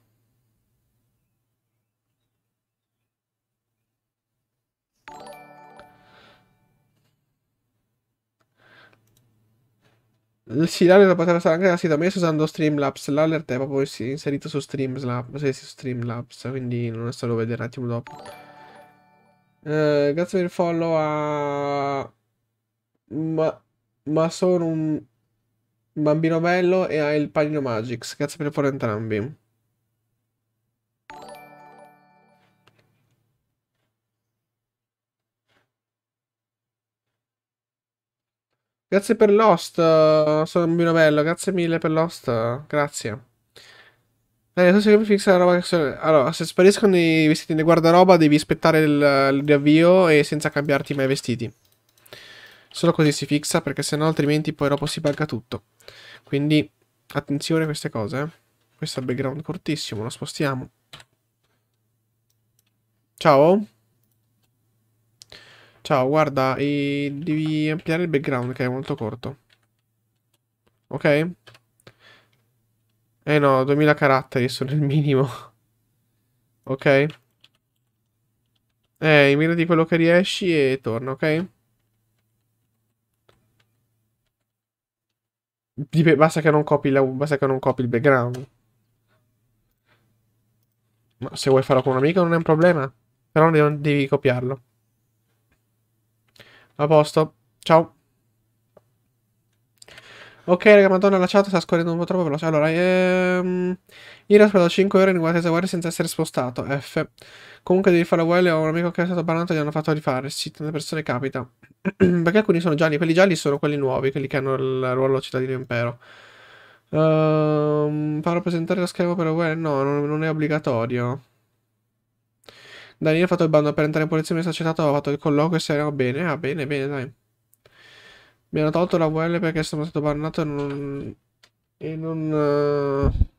Eh, sì, l'alert poteva essere anche da messo usando Streamlabs. L'alert è proprio inserito su Streamlabs, sì, su Streamlabs quindi non è solo vedere un attimo dopo. Eh, grazie per il follow a... Ma... Ma sono un bambino bello e ha il panino Magix. Grazie per il follow entrambi. Grazie per l'host, eh, sono un bambino bello. Grazie mille per l'host. Eh, grazie. so eh, se mi fissa la roba che so... Allora, se spariscono i vestiti nel guardaroba, devi aspettare il, il riavvio e senza cambiarti mai i vestiti. Solo così si fixa, perché sennò altrimenti poi dopo si bagga tutto. Quindi, attenzione a queste cose, Questo è il background cortissimo, lo spostiamo. Ciao. Ciao, guarda, eh, devi ampliare il background che è molto corto. Ok? Eh no, 2000 caratteri sono il minimo. ok? Eh, immirati quello che riesci e torna, ok? Dip basta che non copi la, basta che non copi il background. Ma se vuoi farlo con un amico non è un problema. Però devi copiarlo. A posto. Ciao. Ok, raga, madonna, la chat sta scorrendo un po' troppo veloce. Allora, ehm... Io ho aspettato 5 ore in guardia esaguare senza essere spostato. F. Comunque devi fare la UL ho un amico che è stato bannato e gli hanno fatto rifare. Sì, tante persone capita. Perché alcuni sono gialli? Quelli gialli sono quelli nuovi, quelli che hanno il ruolo cittadino impero. Ehm... Farò presentare la schema per la UL? No, non, non è obbligatorio. Danilo ha fatto il bando per entrare in polizia, mi sono accettato, ho fatto il colloquio e se erano bene. Ah, bene, bene, dai. Mi hanno tolto la VL perché sono stato bannato e non... E non... Uh...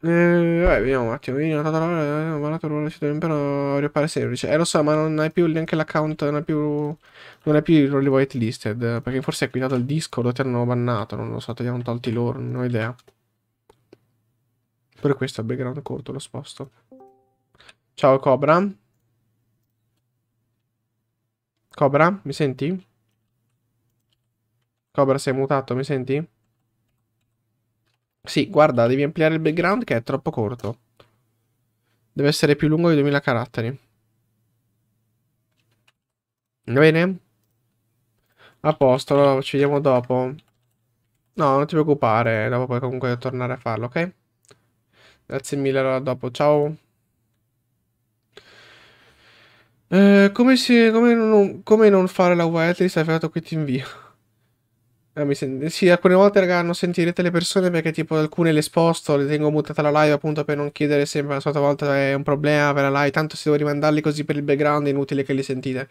Eh, vabbè, vediamo un attimo. Vieni, ho parlato il ruolo dell'impero ripare semplice. Eh, lo so, ma non hai più neanche l'account, non hai più. Non hai più il White listed. Perché forse hai quitato il Discord o ti hanno bannato. Non lo so, te li hanno tolti loro, non ho idea. Per questo è il background corto lo sposto. Ciao Cobra. Cobra, mi senti? Cobra, sei mutato, mi senti? Sì, guarda, devi ampliare il background che è troppo corto. Deve essere più lungo di 2000 caratteri. Va bene? A posto, ci vediamo dopo. No, non ti preoccupare, dopo puoi comunque tornare a farlo, ok? Grazie mille, allora dopo, ciao. Eh, come, si, come, non, come non fare la whitelist? Hai fatto qui ti invio. Eh, sent- sì, alcune volte, raga, non sentirete le persone perché tipo alcune le sposto, le tengo mutata la live appunto per non chiedere sempre la solita volta è un problema per la live, tanto se devo rimandarli così per il background è inutile che li sentite.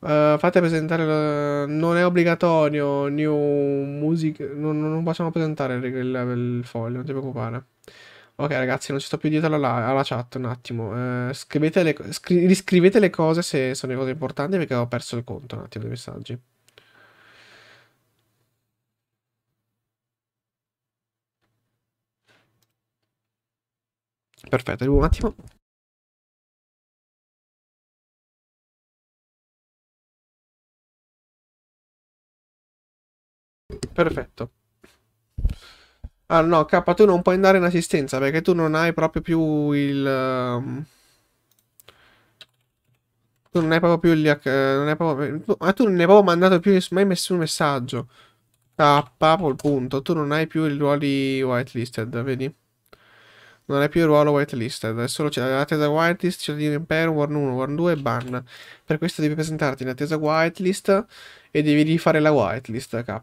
Uh, fate presentare, la... non è obbligatorio, new music, non, non possiamo presentare il, il, il, foglio, non ti preoccupare. Ok ragazzi, non ci sto più dietro alla, alla chat un attimo, uh, scrivete le, scri- riscrivete le cose se sono le cose importanti perché ho perso il conto un attimo dei messaggi. perfetto, un attimo. Perfetto. Ah no, K, tu non puoi andare in assistenza perché tu non hai proprio più il... Ehm, tu non hai proprio più il... non hai proprio... Tu, ah, tu non ne avevo mandato più mai nessun messaggio. K, ah, punto. Tu non hai più i ruoli whitelisted, vedi? Non è più il ruolo whitelisted, è solo cioè, la tesa whitelist, cittadino impero, warn 1, warn 2 e ban. Per questo devi presentarti in attesa whitelist e devi rifare la whitelist K.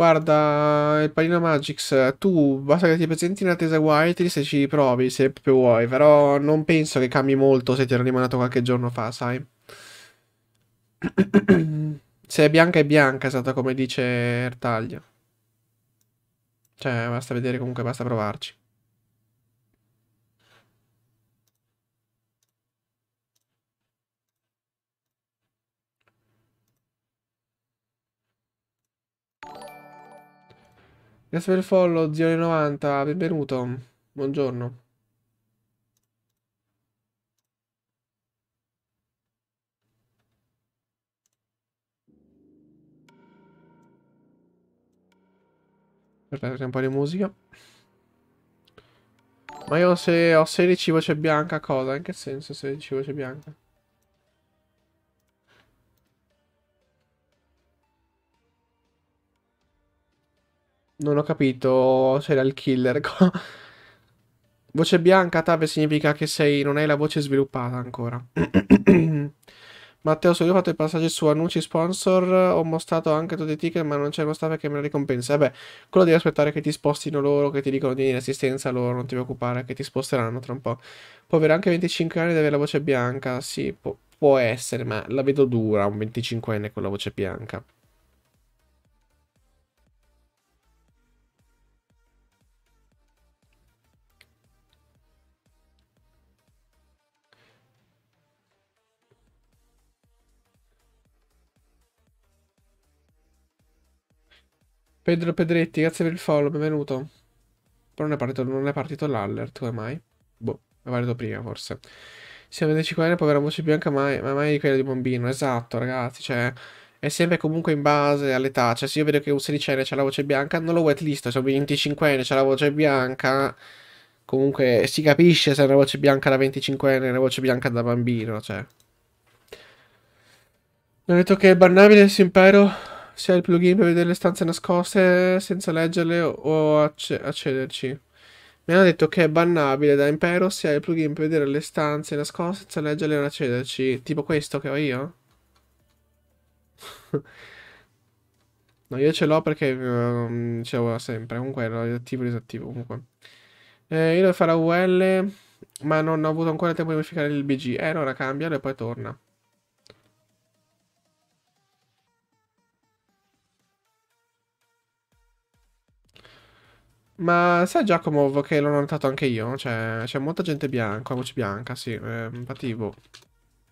Guarda, il Palino Magix, tu basta che ti presenti in attesa whitelist se ci provi se proprio vuoi, però non penso che cambi molto se ti ero rimandato qualche giorno fa, sai. se è bianca è bianca, è stata come dice Ertaglia. Cioè, basta vedere comunque, basta provarci. Grazie per il follow, zio 90, benvenuto. Buongiorno. Aspetta, un po' di musica. Ma io se ho 16 voce bianca, cosa? In che senso 16 voce bianca? Non ho capito, serial killer. voce bianca, Tave, significa che sei, non hai la voce sviluppata ancora. Matteo, so io ho fatto i passaggi su annunci sponsor, ho mostrato anche tutti i ticket, ma non c'è uno staff che me la ricompensa. Vabbè, quello devi aspettare che ti spostino loro, che ti dicono di venire assistenza loro, non ti preoccupare, che ti sposteranno tra un po'. Può avere anche 25 anni ed avere la voce bianca, sì, può, può essere, ma la vedo dura un 25enne con la voce bianca. Pedro Pedretti, grazie per il follow, benvenuto. Però non è partito, non è partito l'allert, come mai? Boh, è valido prima forse. Siamo 25 anni, povera voce bianca, mai, ma mai quella di bambino. Esatto, ragazzi, cioè... È sempre comunque in base all'età. Cioè, se io vedo che un 16enne c'ha la voce bianca, non lo whitelist. Se cioè, un 25enne c'ha la voce bianca... Comunque si capisce se è una voce bianca da 25enne e una voce bianca da bambino, cioè. Mi hanno detto che è bannabile il simpero se hai il plugin per vedere le stanze nascoste senza leggerle o acc- accederci. Mi hanno detto che è bannabile da Impero se hai il plugin per vedere le stanze nascoste senza leggerle o accederci. Tipo questo che ho io? no, io ce l'ho perché um, ce l'ho sempre. Comunque ero attivo e disattivo. Comunque. Eh, io devo fare UL, ma non ho avuto ancora tempo di modificare il BG. Eh, allora cambialo e poi torna. Ma sai Giacomo che l'ho notato anche io? Cioè, c'è molta gente bianca, voce bianca, sì. Eh, infatti, boh.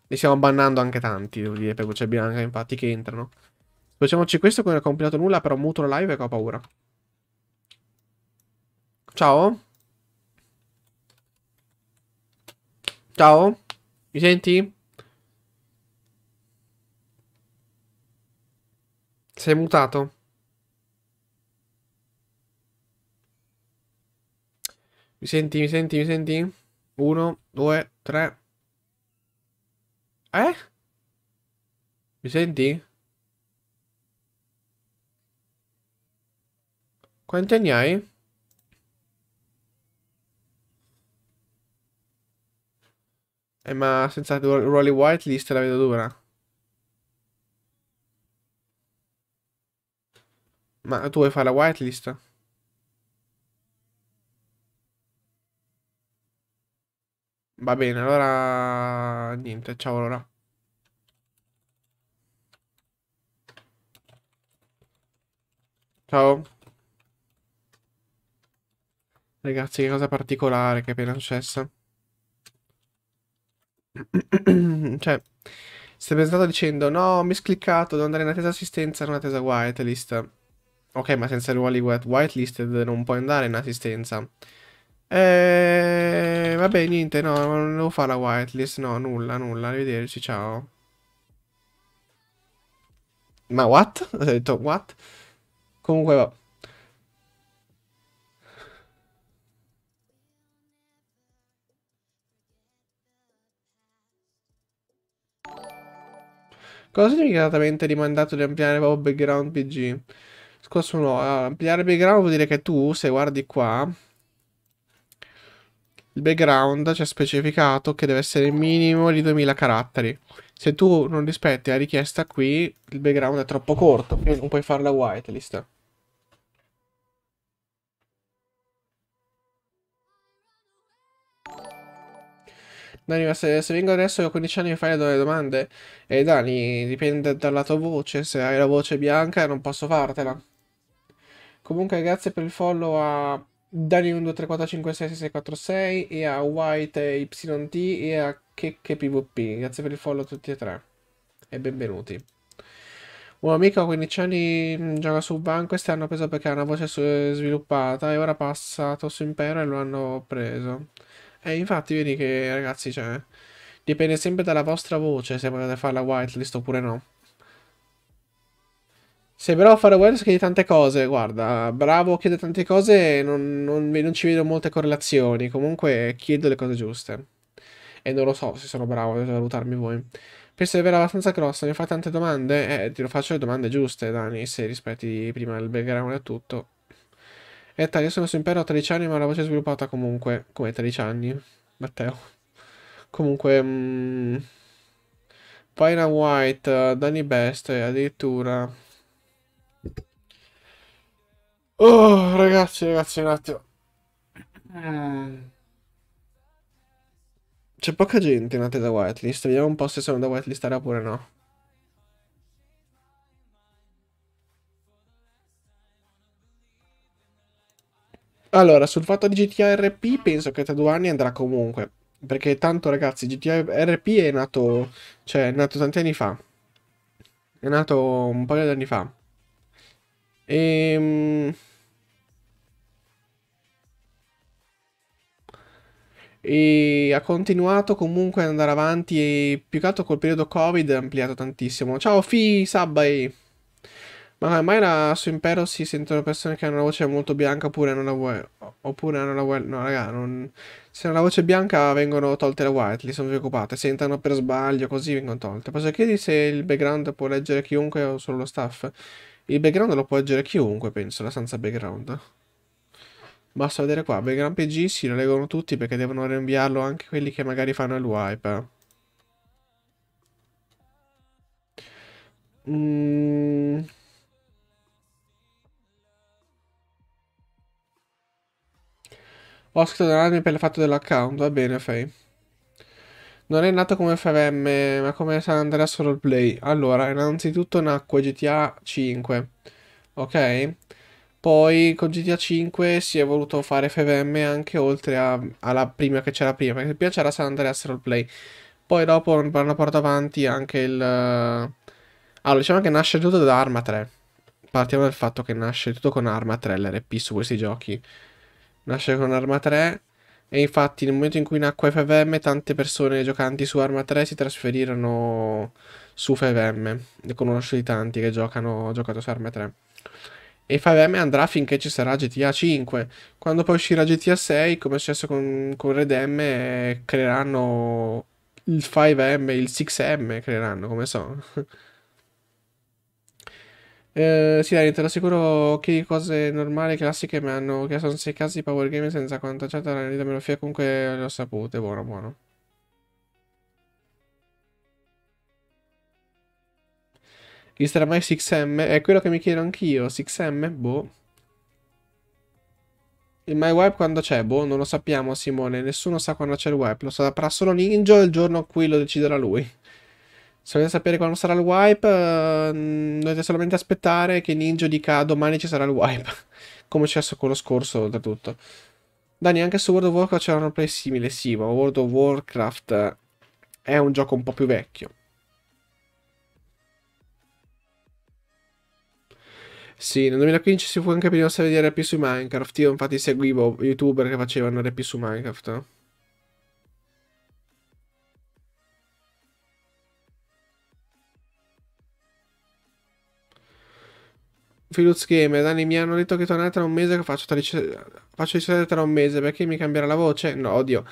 Ne stiamo bannando anche tanti, devo dire, per voce bianca, infatti, che entrano. Facciamoci questo che non è compilato nulla, però muto la live e ho paura. Ciao? Ciao? Mi senti? Sei mutato? Mi senti, mi senti, mi senti? Uno, due, tre. Eh? Mi senti? Quanti anni hai? Eh, ma senza Rolly Whitelist la vedo dura. Ma tu vuoi fare la whitelist? Va bene, allora niente, ciao allora. Ciao. Ragazzi, che cosa particolare che è appena successa. cioè, sarebbe stato dicendo, no, ho miscliccato, devo andare in attesa assistenza, non in attesa whitelist. Ok, ma senza ruoli whitelisted non puoi andare in assistenza. Eh, vabbè, niente, no, non devo fare la whitelist, no, nulla, nulla, arrivederci, ciao. Ma what? Ho detto what? Comunque va. Cosa significa esattamente rimandato di ampliare proprio background PG? Scusa, no, ampliare background vuol dire che tu, se guardi qua, il background ci ha specificato che deve essere minimo di 2000 caratteri. Se tu non rispetti la richiesta qui, il background è troppo corto, quindi non puoi fare la whitelist. Dani, ma se, se, vengo adesso che ho 15 anni mi fai le domande? E eh, Dani, dipende dalla tua voce, se hai la voce bianca non posso fartela. Comunque grazie per il follow a Dani 1, 2, 3, 4, 5, 6, 6, 6, 4, 6 e a White e YT e a Checche PvP. Grazie per il follow a tutti e tre e benvenuti. Un amico a 15 anni mm, gioca su banco e hanno preso perché ha una voce eh, sviluppata e ora passato su Impero e lo hanno preso. E infatti vedi che ragazzi Cioè, dipende sempre dalla vostra voce se volete fare la whitelist oppure no. Se bravo a fare awareness, chiedi tante cose. Guarda, bravo, chiedo tante cose, non, non, non ci vedo molte correlazioni. Comunque chiedo le cose giuste. E non lo so se sono bravo, dovete valutarmi voi. Penso di avere abbastanza grossa, mi fai tante domande? Eh, ti lo faccio le domande giuste, Dani, se rispetti prima il background e tutto. E io sono su Impero a 13 anni, ma la voce è sviluppata comunque. Come 13 anni, Matteo. Comunque... Mh... Mm, Pina White, Dani Best, addirittura... Oh, ragazzi, ragazzi, un attimo. C'è poca gente in da whitelist. Vediamo un po' se sono da whitelistare oppure no. Allora, sul fatto di GTA RP penso che tra due anni andrà comunque. Perché tanto, ragazzi, GTA RP è nato... Cioè, è nato tanti anni fa. È nato un paio di anni fa. Ehm... e ha continuato comunque ad andare avanti e più che altro col periodo Covid ha ampliato tantissimo. Ciao Fi Sabbai! Ma ormai la suo impero si sentono persone che hanno una voce molto bianca oppure hanno la voce... Oppure hanno la voce... No raga, non... se hanno la voce bianca vengono tolte le white, li sono preoccupate, sentano per sbaglio così vengono tolte. Posso chiedi se il background può leggere chiunque o solo lo staff? Il background lo può leggere chiunque, penso, la stanza background. Basta vedere qua, Background PG si lo leggono tutti perché devono rinviarlo anche quelli che magari fanno il wipe. Mm. Ho scritto allarme per il fatto dell'account, va bene Fei. Non è nato come FVM, ma come San Andreas Roleplay. Allora, innanzitutto nacque GTA 5, ok? Poi con GTA 5 si è voluto fare FVM anche oltre a, alla prima che c'era prima, perché prima c'era San Andreas Roleplay. Poi dopo hanno portato avanti anche il... Eh, allora, diciamo che nasce tutto da Arma 3. Partiamo dal fatto che nasce tutto con Arma 3, l'RP su questi giochi. Nasce con Arma 3 e infatti nel momento in cui nacque FVM tante persone giocanti su Arma 3 si trasferirono su FVM. Ne conosco di tanti che giocano, ho giocato su Arma 3 e 5M andrà finché ci sarà GTA 5. Quando poi uscirà GTA 6, come è successo con, con Red M, eh, creeranno il 5M, il 6M, eh, creeranno, come so. eh, sì, dai, te lo assicuro che cose normali, classiche, mi hanno chiesto in sei casi di Power Game senza contagiata la nida melofia, comunque l'ho saputo, buono, buono. Chi sarà mai 6M? È quello che mi chiedo anch'io. 6M? Boh. Il My Wipe quando c'è? Boh, non lo sappiamo Simone. Nessuno sa quando c'è il wipe. Lo saprà solo Ninja il giorno in cui lo deciderà lui. Se volete sapere quando sarà il wipe, uh, dovete solamente aspettare che Ninja dica ah, domani ci sarà il wipe. Come c'è successo quello scorso, oltretutto. Dani, anche su World of Warcraft c'era un play simile, sì, ma World of Warcraft eh, è un gioco un po' più vecchio. Sì, nel 2015 si fu anche prima a vedere RP su Minecraft. Io infatti seguivo youtuber che facevano RP su Minecraft. Filuz Gamer, Dani mi hanno detto che tornare tra un mese che faccio, 13... faccio 17 tra un mese perché mi cambierà la voce? No, oddio.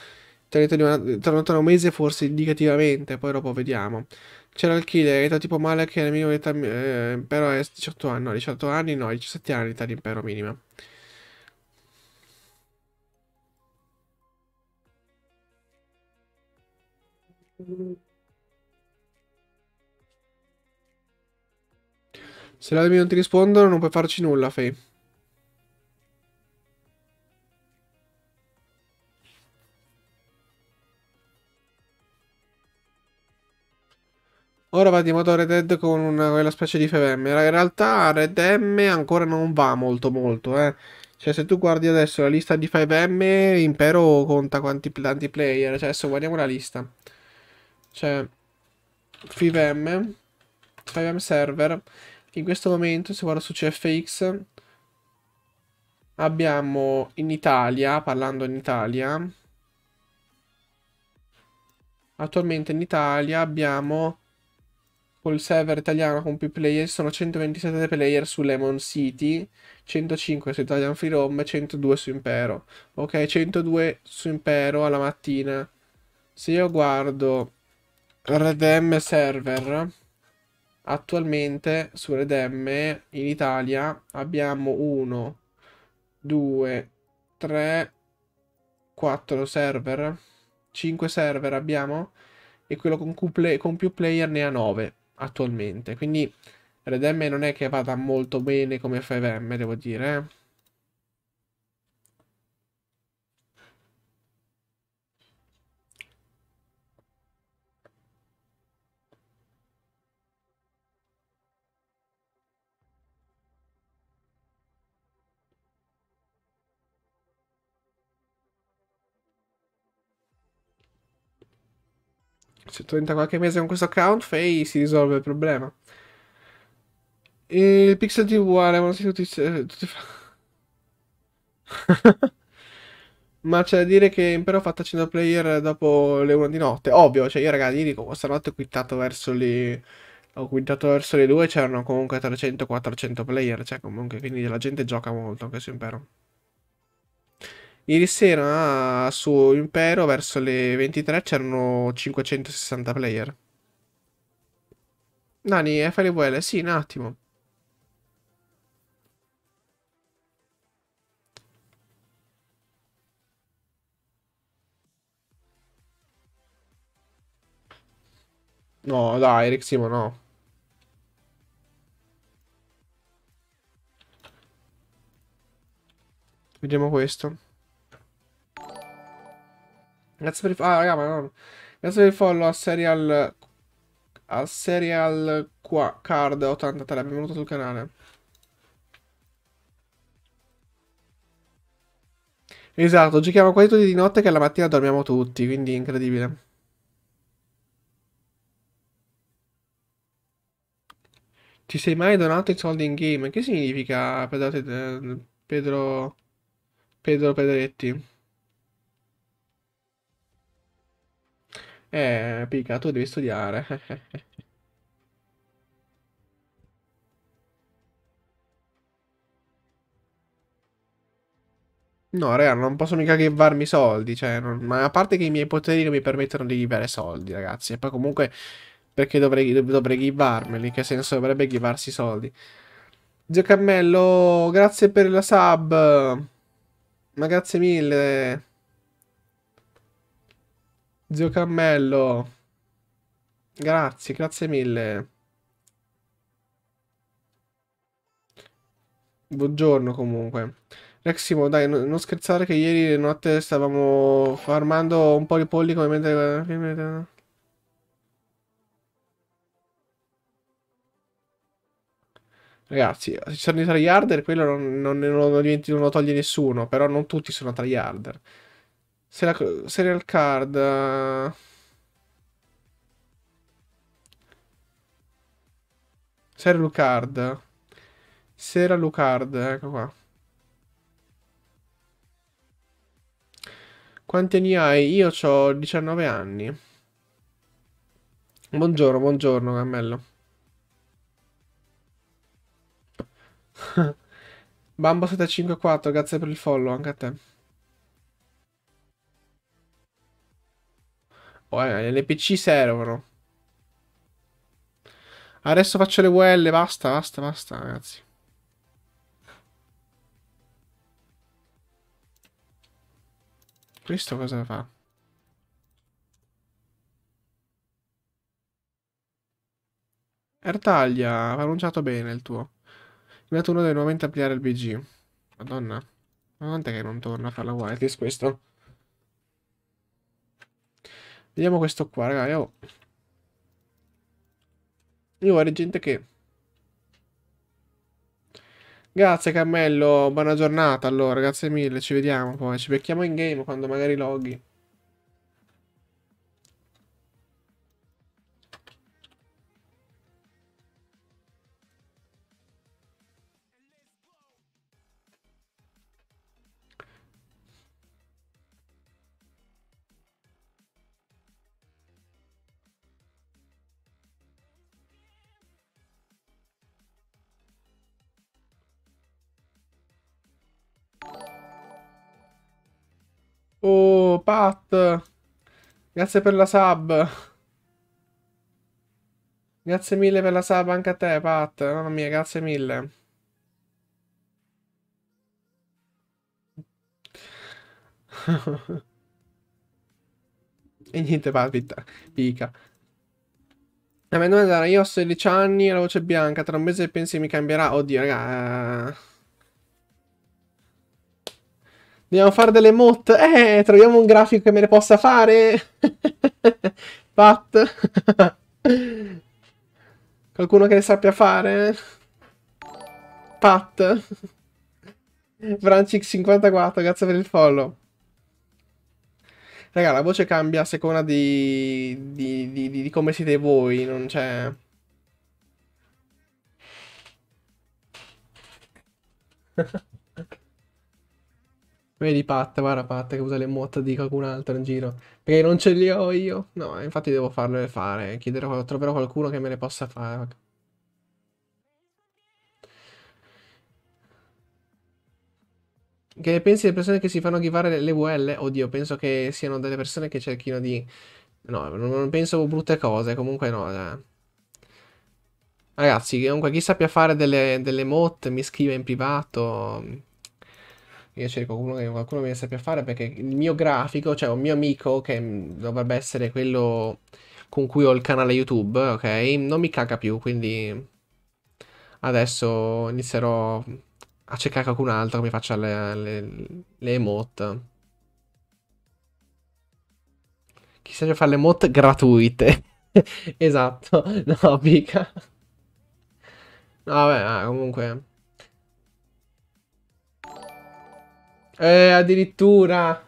Cioè, tornato, una, tornato da un mese forse indicativamente, poi dopo vediamo. C'era il killer, età tipo male che era minimo età, eh, però è 18 anni, no, 18 anni, no, 17 anni età di impero minima. Se la non ti rispondono non puoi farci nulla, Faye. Ora va di modo Red Dead con una, quella specie di FVM. In realtà Red M ancora non va molto molto, eh. Cioè, se tu guardi adesso la lista di 5M, Impero conta quanti, tanti player. Cioè, adesso guardiamo la lista. Cioè, 5M, 5M server. In questo momento, se guardo su CFX, abbiamo in Italia, parlando in Italia, attualmente in Italia abbiamo col server italiano con più player sono 127 player su Lemon City, 105 su Italian Free Roam e 102 su Impero. Ok, 102 su Impero alla mattina. Se io guardo Redem server, attualmente su Redem in Italia abbiamo 1, 2, 3, 4 server, 5 server abbiamo e quello con, con più player ne ha 9 attualmente. Quindi Redemme non è che vada molto bene come 5M, devo dire. Eh. se tu 130 qualche mese con questo account fai, si risolve il problema. Il pixel di uguale, ma si tutti, eh, tutti fa... ma c'è da dire che Impero ha fatto accendere player dopo le 1 di notte. Ovvio, cioè io ragazzi io dico, questa notte ho quittato verso le... Ho quittato verso le 2, c'erano comunque 300-400 player, cioè comunque, quindi la gente gioca molto anche su Impero. Ieri sera su Impero verso le 23 c'erano 560 player. Nani, eh, FLVL, sì, un attimo. No, dai, Eric no. Vediamo questo. Grazie per il follow. Ah, raga, ma no. Grazie per il follow a Serial. A Serial qua, Card 83. Benvenuto sul canale. Esatto, giochiamo quasi tutti di notte che alla mattina dormiamo tutti, quindi incredibile. Ti sei mai donato i soldi in game? Che significa Pedro eh, Pedro Pedretti? Eh, Pikachu devi studiare. No, raga, non posso mica cavarmi soldi, cioè, non... ma a parte che i miei poteri non mi permettono di givare soldi, ragazzi, e poi comunque perché dovrei, dovrei givarmeli, che senso dovrebbe givarsi soldi? Zio Cammello, grazie per la sub, ma grazie mille. Zio Cammello. Grazie, grazie mille. Buongiorno comunque. Reximo, dai, no, non scherzare che ieri notte stavamo farmando un po' di polli come mentre... Ragazzi, ci sono i tryharder, quello non, non, non, non lo toglie nessuno, però non tutti sono tryharder. Serial card. Eh. Serial card. Serial card, ecco qua. Quanti anni hai? Io ho 19 anni. Buongiorno, buongiorno, cammello. Bambo754, grazie per il follow anche a te. Oh, eh, le PC servono. Adesso faccio le VL, basta, basta, basta, ragazzi. Questo cosa fa? Ertaglia, ha pronunciato bene il tuo. Mi ha In uno dei nuovi ampliare il BG. Madonna. Ma quant'è che non torna a fare la wireless questo? Vediamo questo qua, ragazzi. Oh. Io vorrei gente che... Grazie Cammello, buona giornata allora, grazie mille, ci vediamo poi, ci becchiamo in game quando magari loghi. Oh, Pat. Grazie per la sub. Grazie mille per la sub anche a te, Pat. Mamma mia, grazie mille. e niente, Pat, pica. me non è era, io ho 16 anni e la voce bianca, tra un mese pensi mi cambierà? Oddio, raga... Eh. Dobbiamo fare delle mot. Eh, troviamo un grafico che me le possa fare. Pat. Qualcuno che le sappia fare. Pat. Franchix54, grazie per il follow. Raga, la voce cambia a seconda di, di, di, di come siete voi, non c'è... Vedi Pat, guarda Pat che usa le motte di qualcun altro in giro. Perché non ce li ho io. No, infatti devo farle fare. Chiederò, troverò qualcuno che me le possa fare. Che ne pensi delle persone che si fanno ghivare le VL? Oddio, penso che siano delle persone che cerchino di... No, non penso brutte cose, comunque no. Eh. Ragazzi, comunque chi sappia fare delle, delle motte mi scrive in privato. Io cerco qualcuno che, qualcuno che sappia fare perché il mio grafico, cioè un mio amico che dovrebbe essere quello con cui ho il canale YouTube, ok? Non mi caga più, quindi adesso inizierò a cercare qualcun altro che mi faccia le, le, le emote. Chi sa fa le emote gratuite. esatto, no, mica. vabbè, ah, comunque... Eh, addirittura.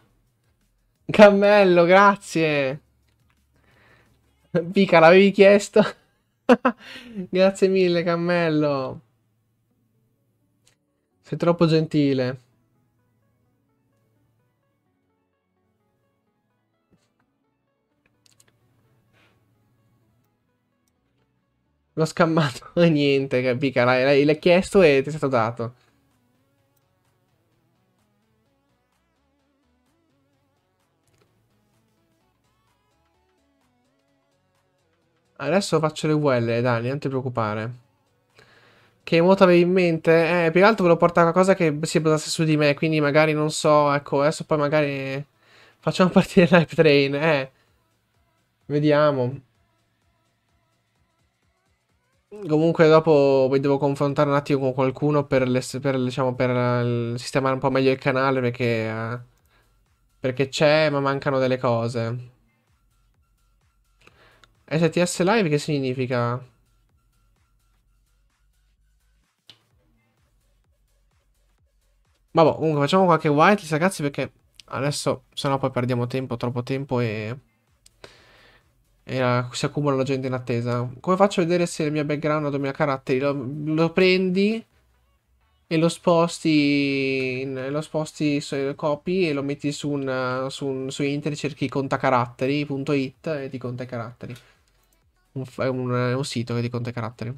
Cammello, grazie. Pica, l'avevi chiesto? grazie mille, Cammello. Sei troppo gentile. L'ho scammato e niente, Pica, l'hai chiesto e ti è stato dato. Adesso faccio le UL, dai, non ti preoccupare. Che moto avevi in mente? Eh, più che altro volevo portare qualcosa che si basasse su di me, quindi magari non so, ecco, adesso poi magari facciamo partire l'hype train, eh. Vediamo. Comunque dopo mi devo confrontare un attimo con qualcuno per, le, per, diciamo, per eh, sistemare un po' meglio il canale perché... Eh, perché c'è ma mancano delle cose. STS live che significa? Vabbè, boh, comunque facciamo qualche whitelist ragazzi perché adesso sennò poi perdiamo tempo, troppo tempo e, e uh, si accumula la gente in attesa. Come faccio a vedere se il mio background ha 2000 caratteri? Lo, lo prendi e lo sposti, in, lo sposti su, copy e lo metti su, un, su, un, su internet, cerchi contacaratteri.it e ti conta i caratteri un, un, un sito che ti conta caratteri.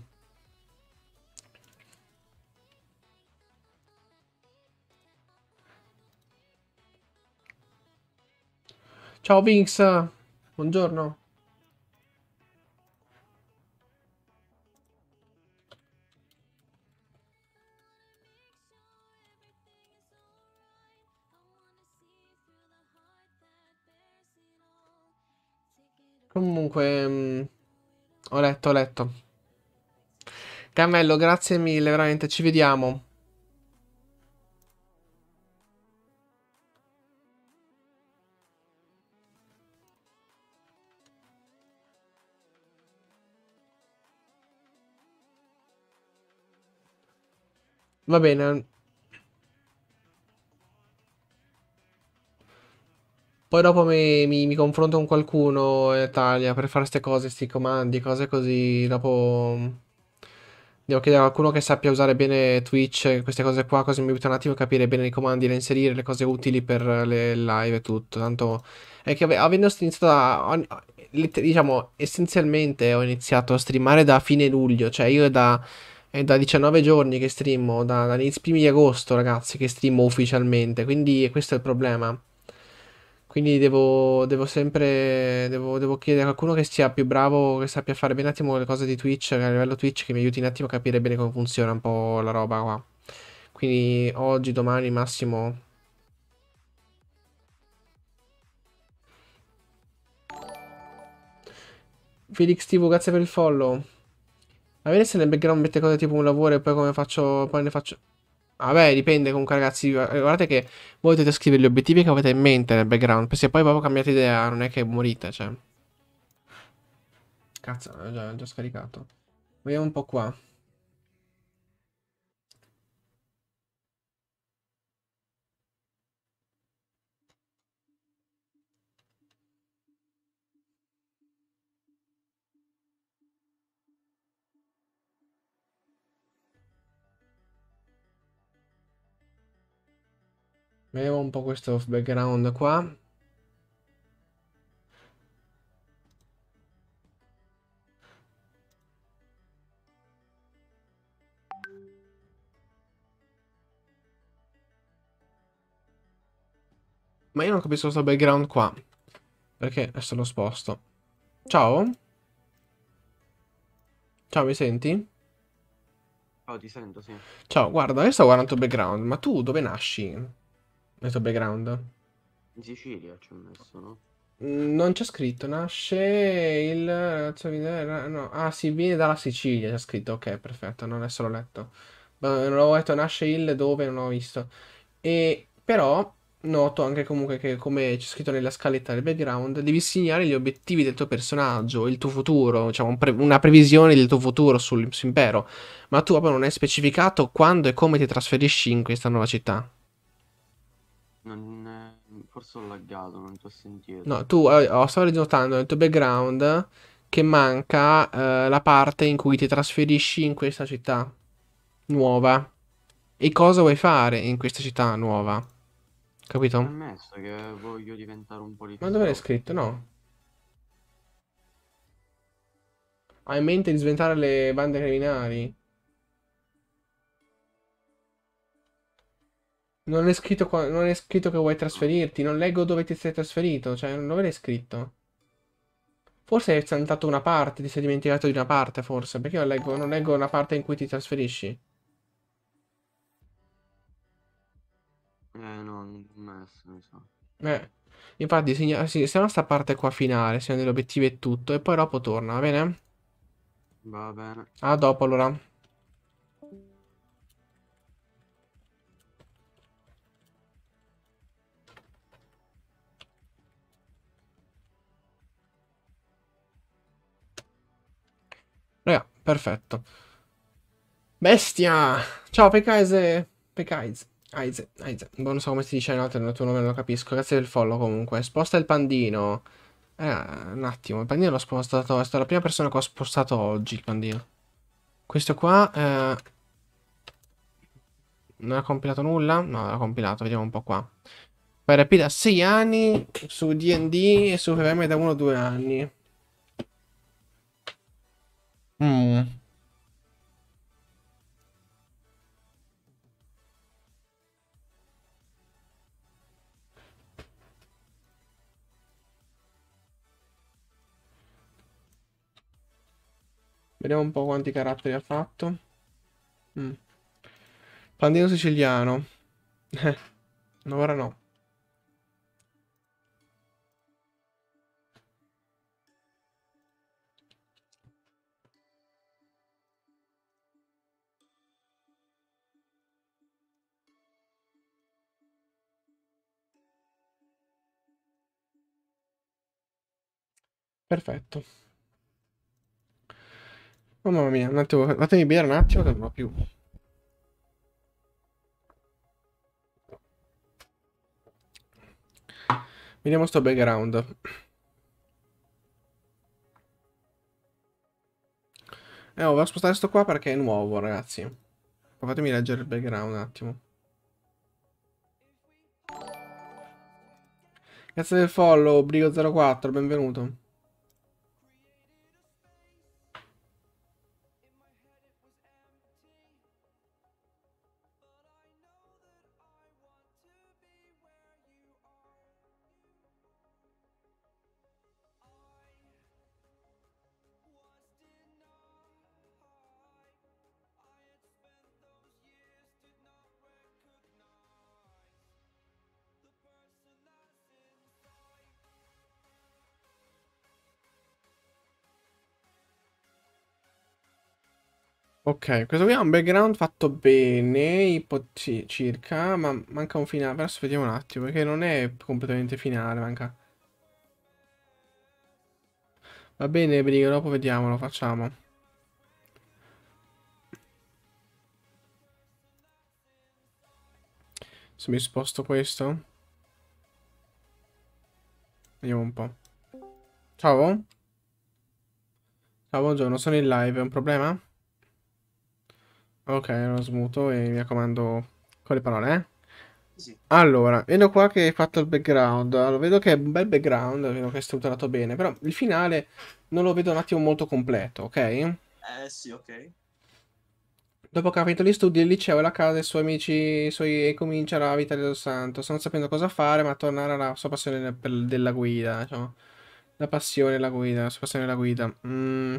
Ciao Vinx, buongiorno. Comunque... Mm, ho letto, ho letto. Cammello, grazie mille, veramente, ci vediamo. Va bene, Poi dopo mi, mi, mi confronto con qualcuno in Italia per fare queste cose, questi comandi, cose così. Dopo mm, devo chiedere a qualcuno che sappia usare bene Twitch, queste cose qua, così mi aiuta un attimo a capire bene i comandi da inserire, le cose utili per le live e tutto. Tanto è che avendo iniziato a... Diciamo, essenzialmente ho iniziato a streamare da fine luglio, cioè io da... È da 19 giorni che streamo, da, dagli primi di agosto, ragazzi, che streamo ufficialmente. Quindi questo è il problema. Quindi devo, devo sempre devo, devo, chiedere a qualcuno che sia più bravo, che sappia fare bene un attimo le cose di Twitch, a livello Twitch, che mi aiuti un attimo a capire bene come funziona un po' la roba qua. Quindi oggi, domani, massimo... Felix TV, grazie per il follow. Ma vedi se nel background mette cose tipo un lavoro e poi come faccio... Poi ne faccio... Vabbè, ah, dipende comunque, ragazzi. Eh, guardate che voi dovete scrivere gli obiettivi che avete in mente nel background. Se poi proprio cambiate idea, non è che morite, cioè. Cazzo, ho eh, già, già scaricato. Vediamo un po' qua. Avevo un po' questo background qua. Ma io non capisco questo background qua. Perché adesso lo sposto. Ciao. Ciao, mi senti? Oh, ti sento, sì. Ciao, guarda, adesso sto guardando il background, ma tu dove nasci? nel tuo background? In Sicilia ci ho messo, no? Mm, non c'è scritto, nasce il no. Ah, si sì, viene dalla Sicilia, c'è scritto, ok, perfetto, non è solo letto. Non l'ho letto, nasce il dove, non l'ho visto. E però noto anche comunque che come c'è scritto nella scaletta del background, devi segnare gli obiettivi del tuo personaggio, il tuo futuro, cioè un pre- una previsione del tuo futuro sull'impero. ma tu proprio non hai specificato quando e come ti trasferisci in questa nuova città. Non, eh, forse ho laggato, non ti ho sentito. No, tu eh, oh, stavo notando nel tuo background che manca eh, la parte in cui ti trasferisci in questa città nuova. E cosa vuoi fare in questa città nuova? Capito? Ho che voglio diventare un politico. Ma dove l'hai scritto? No. Hai in mente di sventare le bande criminali? Non è, scritto, non è scritto che vuoi trasferirti. Non leggo dove ti sei trasferito. Cioè, dove l'hai scritto? Forse hai saltato una parte. Ti sei dimenticato di una parte, forse. Perché io leggo, non leggo una parte in cui ti trasferisci. Eh, no, non messo, mi sa. So. Eh. Infatti, segna, sì, stiamo sta parte qua finale. Siamo obiettivi e tutto. E poi dopo torna, va bene? Va bene. A dopo, allora. perfetto. Bestia! Ciao Pecaise! Pecaise. Aize, Aize. Boh, non so come si dice in altro, il tuo nome non lo capisco. Grazie del follow comunque. Sposta il pandino. Eh, un attimo, il pandino l'ho spostato. È stata la prima persona che ho spostato oggi il pandino. Questo qua... Eh... Non ha compilato nulla? No, l'ha compilato, vediamo un po' qua. Per da 6 anni, su D&D e su Ferrame da 1-2 anni. Mm. Vediamo un po' quanti caratteri ha fatto. Mm. Pandino siciliano. Eh, ora no. Perfetto. Oh, mamma mia, un attimo, fatemi bere un attimo che non ho più. Vediamo sto background. Eh, oh, vado a spostare sto qua perché è nuovo, ragazzi. Fatemi leggere il background un attimo. Grazie del follow, Brigo04, benvenuto. Ok, questo qui ha un background fatto bene, sì, circa, ma manca un finale. Adesso vediamo un attimo, perché non è completamente finale, manca. Va bene, Brigo, dopo vediamo, lo facciamo. Se mi sposto questo. Vediamo un po'. Ciao. Ciao, buongiorno, sono in live, è un problema? Ok, lo smuto e mi raccomando con le parole, eh? Sì. Allora, vedo qua che hai fatto il background. Allora, vedo che è un bel background, vedo che è strutturato bene, però il finale non lo vedo un attimo molto completo, ok? Eh sì, ok. Dopo che ha finito gli studi, il liceo e la casa dei suoi amici suoi, e comincia la vita del santo, non sapendo cosa fare, ma tornare alla sua passione per, della guida, diciamo. La passione la guida, la sua passione e la guida. Mmm...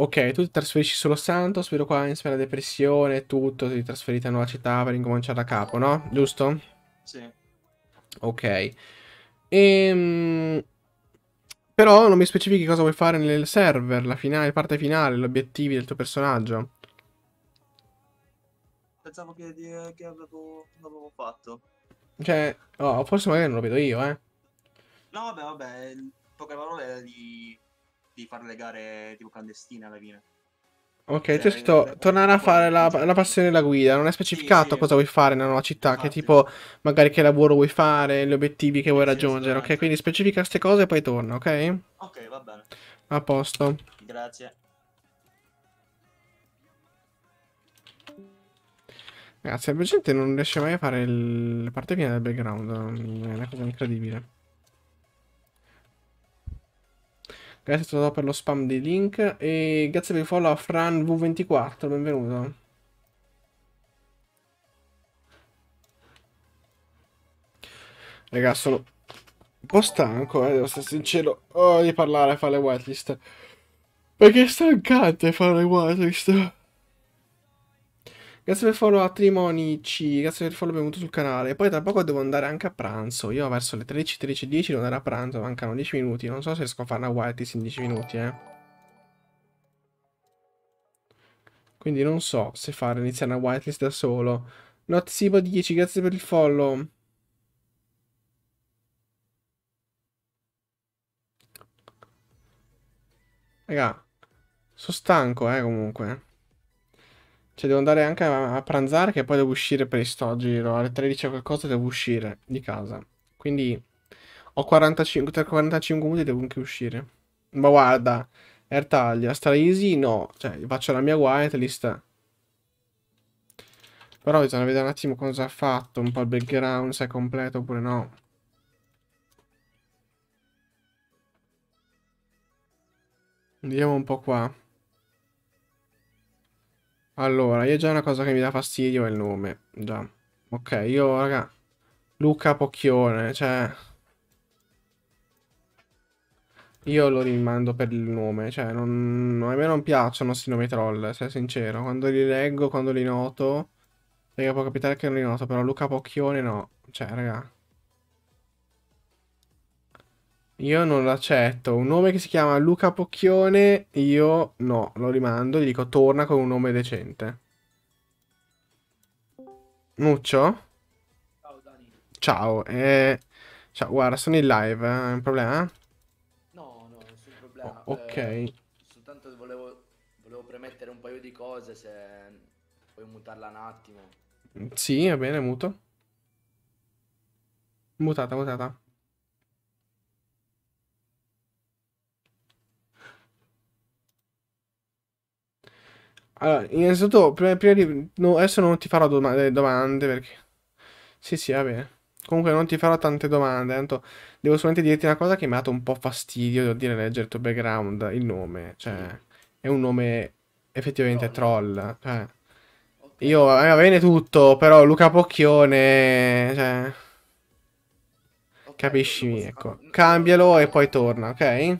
Ok, tu ti trasferisci solo santo, spero qua in alla depressione e tutto, ti trasferite a nuova città per incominciare da capo, no? Giusto? Sì. Ok. Ehm... Però non mi specifichi cosa vuoi fare nel server, la finale, parte finale, gli obiettivi del tuo personaggio. Pensavo che, che, che avevo, l'avevo fatto. Cioè, oh, forse magari non lo vedo io, eh. No, vabbè, vabbè, il poche parole di di fare le gare tipo clandestine alla fine. Ok, cioè, c'è scritto eh, tornare a fare la, la passione della guida, non è specificato sì, sì. cosa vuoi fare nella nuova città, Infatti. che tipo magari che lavoro vuoi fare, gli obiettivi che vuoi sì, raggiungere, ok? Quindi specifica queste cose e poi torna, ok? Ok, va bene. A posto. Grazie. Ragazzi, la gente non riesce mai a fare il... la parte piena del background, è una cosa incredibile. Grazie per lo spam di link e grazie per il follow a franv 24 benvenuto. Raga, sono un po' stanco, eh, devo essere sincero, oh, di parlare e fare le whitelist. Perché è stancante fare le whitelist. Grazie per il follow a Trimonici, grazie per il follow benvenuto sul canale. Poi tra poco devo andare anche a pranzo. Io verso le 13, 13.10 devo andare a pranzo, mancano 10 minuti. Non so se riesco a fare una whitelist in 10 minuti, eh. Quindi non so se fare, iniziare una whitelist da solo. Notsibo 10, grazie per il follow. Raga, sono stanco, eh, comunque. Cioè devo andare anche a, a pranzare che poi devo uscire presto giro. Alle 13 qualcosa devo uscire di casa. Quindi ho 45, tra 45 minuti devo anche uscire. Ma guarda, AirTaglia, Star Easy no. Cioè faccio la mia white list. Però bisogna vedere un attimo cosa ha fatto, un po' il background, se è completo oppure no. Vediamo un po' qua. Allora, io già una cosa che mi dà fastidio è il nome. Già. Ok, io, raga... Luca Pocchione, cioè... Io lo rimando per il nome, cioè, non, a me non piacciono questi nomi troll, se sincero. Quando li leggo, quando li noto... Raga, può capitare che non li noto, però Luca Pocchione no. Cioè, raga... Io non l'accetto. Un nome che si chiama Luca Pocchione, io no, lo rimando, gli dico torna con un nome decente. Nuccio? Ciao Dani. Ciao, eh... Ciao, guarda, sono in live, eh, è un problema? No, no, nessun problema. Oh, ok. Eh, soltanto volevo, volevo premettere un paio di cose, se puoi mutarla un attimo. Sì, va bene, muto. Mutata, mutata. Allora, innanzitutto, prima, prima di... No, adesso non ti farò doma eh, domande perché... Sì, sì, va bene. Comunque non ti farò tante domande, tanto devo solamente dirti una cosa che mi ha dato un po' fastidio, devo dire, leggere il tuo background, il nome, cioè, è un nome effettivamente troll, troll cioè. Io, eh, va bene tutto, però Luca Pocchione, cioè, okay, capisci, ecco, cambialo e poi torna, ok?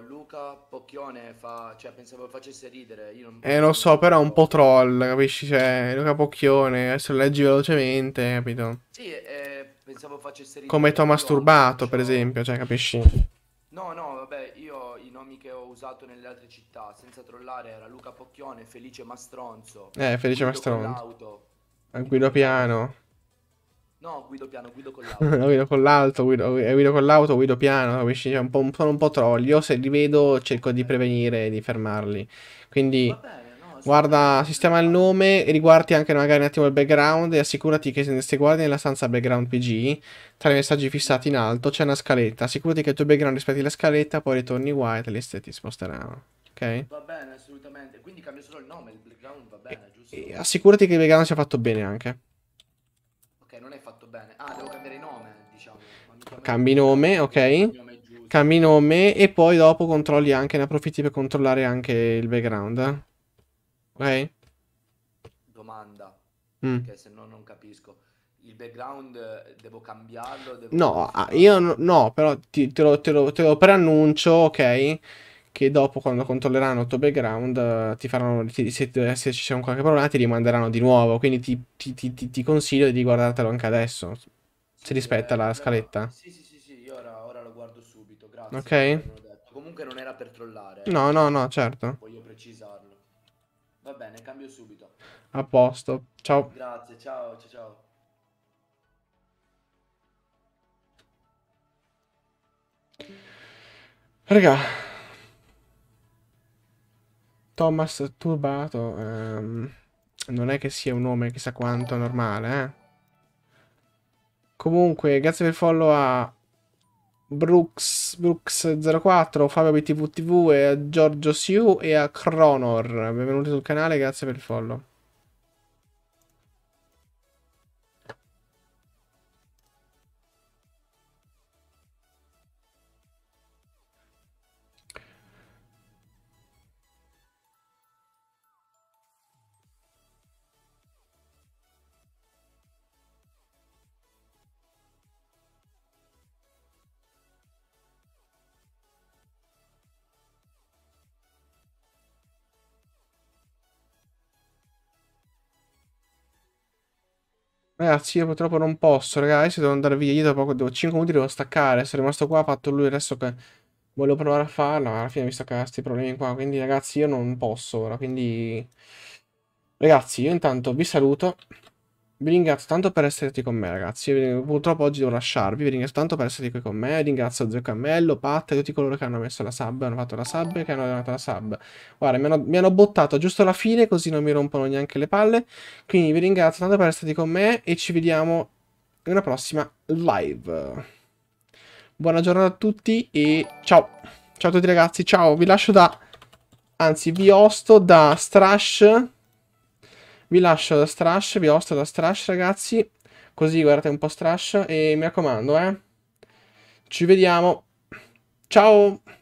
Luca Pocchione fa, cioè pensavo facesse ridere, io non... Eh lo so, però è un po' troll, capisci? Cioè, Luca Pocchione, adesso leggi velocemente, capito? Sì, eh, pensavo facesse ridere... Come Thomas Turbato, cioè per esempio, cioè, capisci? No, no, vabbè, io i nomi che ho usato nelle altre città, senza trollare, era Luca Pocchione, Felice Mastronzo. Eh, Felice Mastronzo. Ah, Guido Piano. No, guido piano, guido con l'auto. guido con l'auto, guido, eh, guido, con l'auto, guido piano, capisci? un po', sono un po' trollio, se li vedo cerco di prevenire, e di fermarli. Quindi... Vabbè guarda, sistema il nome, riguardi anche magari un attimo il background e assicurati che se guardi nella stanza background PG, tra i messaggi fissati in alto c'è una scaletta, assicurati che il tuo background rispetti la scaletta, poi ritorni white e le ti sposteranno. Ok? Va bene, assolutamente. Quindi cambia solo il nome, il background va bene, e, E assicurati che il background sia fatto bene anche devo cambiare nome, diciamo. Cambi nome, ok. Cambi nome e poi dopo controlli anche, ne approfitti per controllare anche il background. Ok? Domanda, mm. che se no non capisco. Il background eh, devo cambiarlo? Devo no, ah, io no, però ti, te, lo, te, lo, te lo preannuncio, ok? Che dopo quando controlleranno il tuo background eh, ti faranno, ti, se, se, ci sono qualche problema ti rimanderanno di nuovo quindi ti, ti, ti, consiglio di guardartelo anche adesso si rispetta la scaletta? Sì, sì, sì, sì, io ora, ora lo guardo subito, grazie. Ok. Comunque non era per trollare. Eh. No, no, no, certo. Voglio precisarlo. Va bene, cambio subito. A posto. Ciao. Grazie, ciao, ciao, ciao. Raga. Thomas turbato. Ehm, non è che sia un nome chissà quanto normale, eh. Comunque, grazie per il follow a Brooks, Brooks04, Fabio BTVTV, a Giorgio Siu e a Cronor. Benvenuti sul canale, grazie per il follow. Ragazzi, io purtroppo non posso, ragazzi, devo andare via, io dopo poco devo 5 minuti, devo staccare, sono rimasto qua, ho fatto lui adesso che volevo provare a farlo, alla fine mi visto che questi problemi qua, quindi ragazzi io non posso ora, quindi... Ragazzi, io intanto vi saluto, vi ringrazio tanto per essere qui con me, ragazzi. Io, eh, purtroppo oggi devo lasciarvi. Vi ringrazio tanto per essere qui con me. Ringrazio Zio Cammello, Pat e tutti coloro che hanno messo la sub, hanno fatto la sub e che hanno donato la sub. Guarda, mi hanno, mi hanno, bottato giusto alla fine, così non mi rompono neanche le palle. Quindi vi ringrazio tanto per essere qui con me e ci vediamo in una prossima live. Buona giornata a tutti e ciao. Ciao a tutti ragazzi, ciao. Vi lascio da... Anzi, vi osto da Strash vi lascio da Strash, vi ostro da Strash ragazzi, così guardate un po' Strash e mi raccomando eh. Ci vediamo. Ciao!